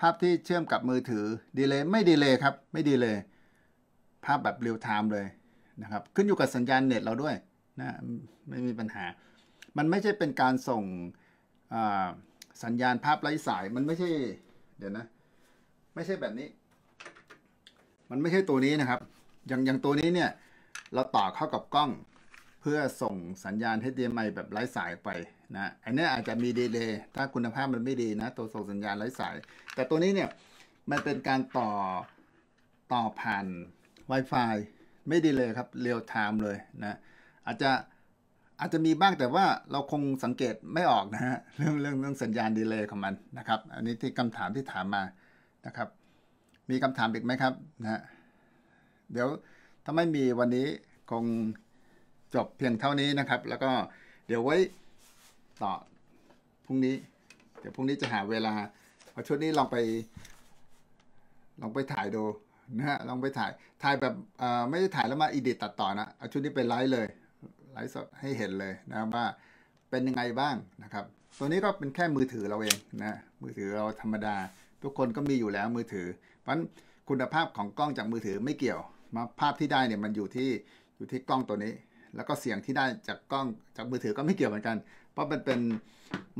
ภาพที่เชื่อมกับมือถือ ดีเลย ไม่ดีเลยครับ ไม่ดีเลย ภาพแบบเรียลไทม์เลยนะครับขึ้นอยู่กับสัญญาณเน็ตเราด้วยนะไม่มีปัญหา มันไม่ใช่เป็นการส่งสัญญาณภาพไร้สายมันไม่ใช่เดี๋ยวนะไม่ใช่แบบนี้มันไม่ใช่ตัวนี้นะครับ อย่างอย่างตัวนี้เนี่ยเราต่อเข้ากับกล้องเพื่อส่งสัญญาณ HDMI แบบไร้สายไปนะ อันนี้อาจจะมีดีเลย์ถ้าคุณภาพมันไม่ดีนะ ตัวส่งสัญญาณไร้สาย แต่ตัวนี้เนี่ยมันเป็นการต่อต่อผ่าน Wi-Fi ไม่ดีเลยครับเรียลไทม์เลยนะอาจจะอาจจะมีบ้างแต่ว่าเราคงสังเกตไม่ออกนะฮะเรื่องเรื่องเรื่องสัญญาณดีเลย์ของมันนะครับ อันนี้ที่คำถามที่ถามมานะครับมีคำถามอีกไหมครับนะเดี๋ยว ถ้าไม่มีวันนี้คงจบเพียงเท่านี้นะครับ แล้วก็เดี๋ยวไว้ต่อพรุ่งนี้เดี๋ยวพรุ่งนี้จะหาเวลาเอาชุดนี้ลองไป ลองไปถ่ายดูนะฮะลองไปถ่ายถ่ายแบบไม่ได้ถ่ายแล้วมาอีดิตตัดต่อนะเอาชุดนี้ไปไลฟ์เลยไลฟ์สดให้เห็นเลยนะว่าเป็นยังไงบ้างนะครับ ตัวนี้ก็เป็นแค่มือถือเราเองนะมือถือเราธรรมดา ทุกคนก็มีอยู่แล้วมือถือเพราะฉะนั้นคุณภาพของกล้องจากมือถือไม่เกี่ยวมาภาพที่ได้เนี่ยมันอยู่ที่อยู่ที่กล้องตัวนี้ แล้วก็เสียงที่ได้จากกล้องจากมือถือก็ไม่เกี่ยวเหมือนกัน เพราะมันเป็น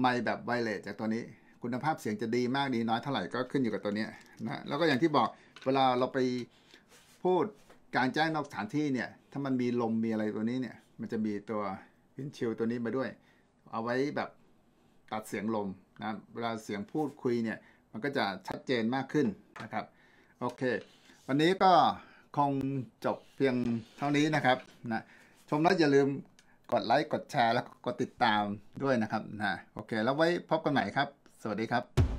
ไมค์แบบไวเลสจากตัวนี้ คุณภาพเสียงจะดีมากดีน้อยเท่าไหร่ก็ขึ้นอยู่กับตัวนี้นะแล้วก็อย่างที่บอกเวลาเราไปพูดการแจ้งนอกสถานที่เนี่ยถ้ามันมีลมมีอะไรตัวนี้เนี่ยมันจะมีตัววินชิลตัวนี้มาด้วย เอาไว้แบบตัดเสียงลมนะเวลาเสียงพูดคุยเนี่ยมันก็จะชัดเจนมากขึ้นนะครับ โอเค วันนี้ก็คงจบเพียงเท่านี้นะครับนะชมแล้วอย่าลืมกดไลค์กดแชร์ แล้วก็กดติดตามด้วยนะครับนะโอเค แล้วไว้พบกันใหม่ครับ สวัสดีครับ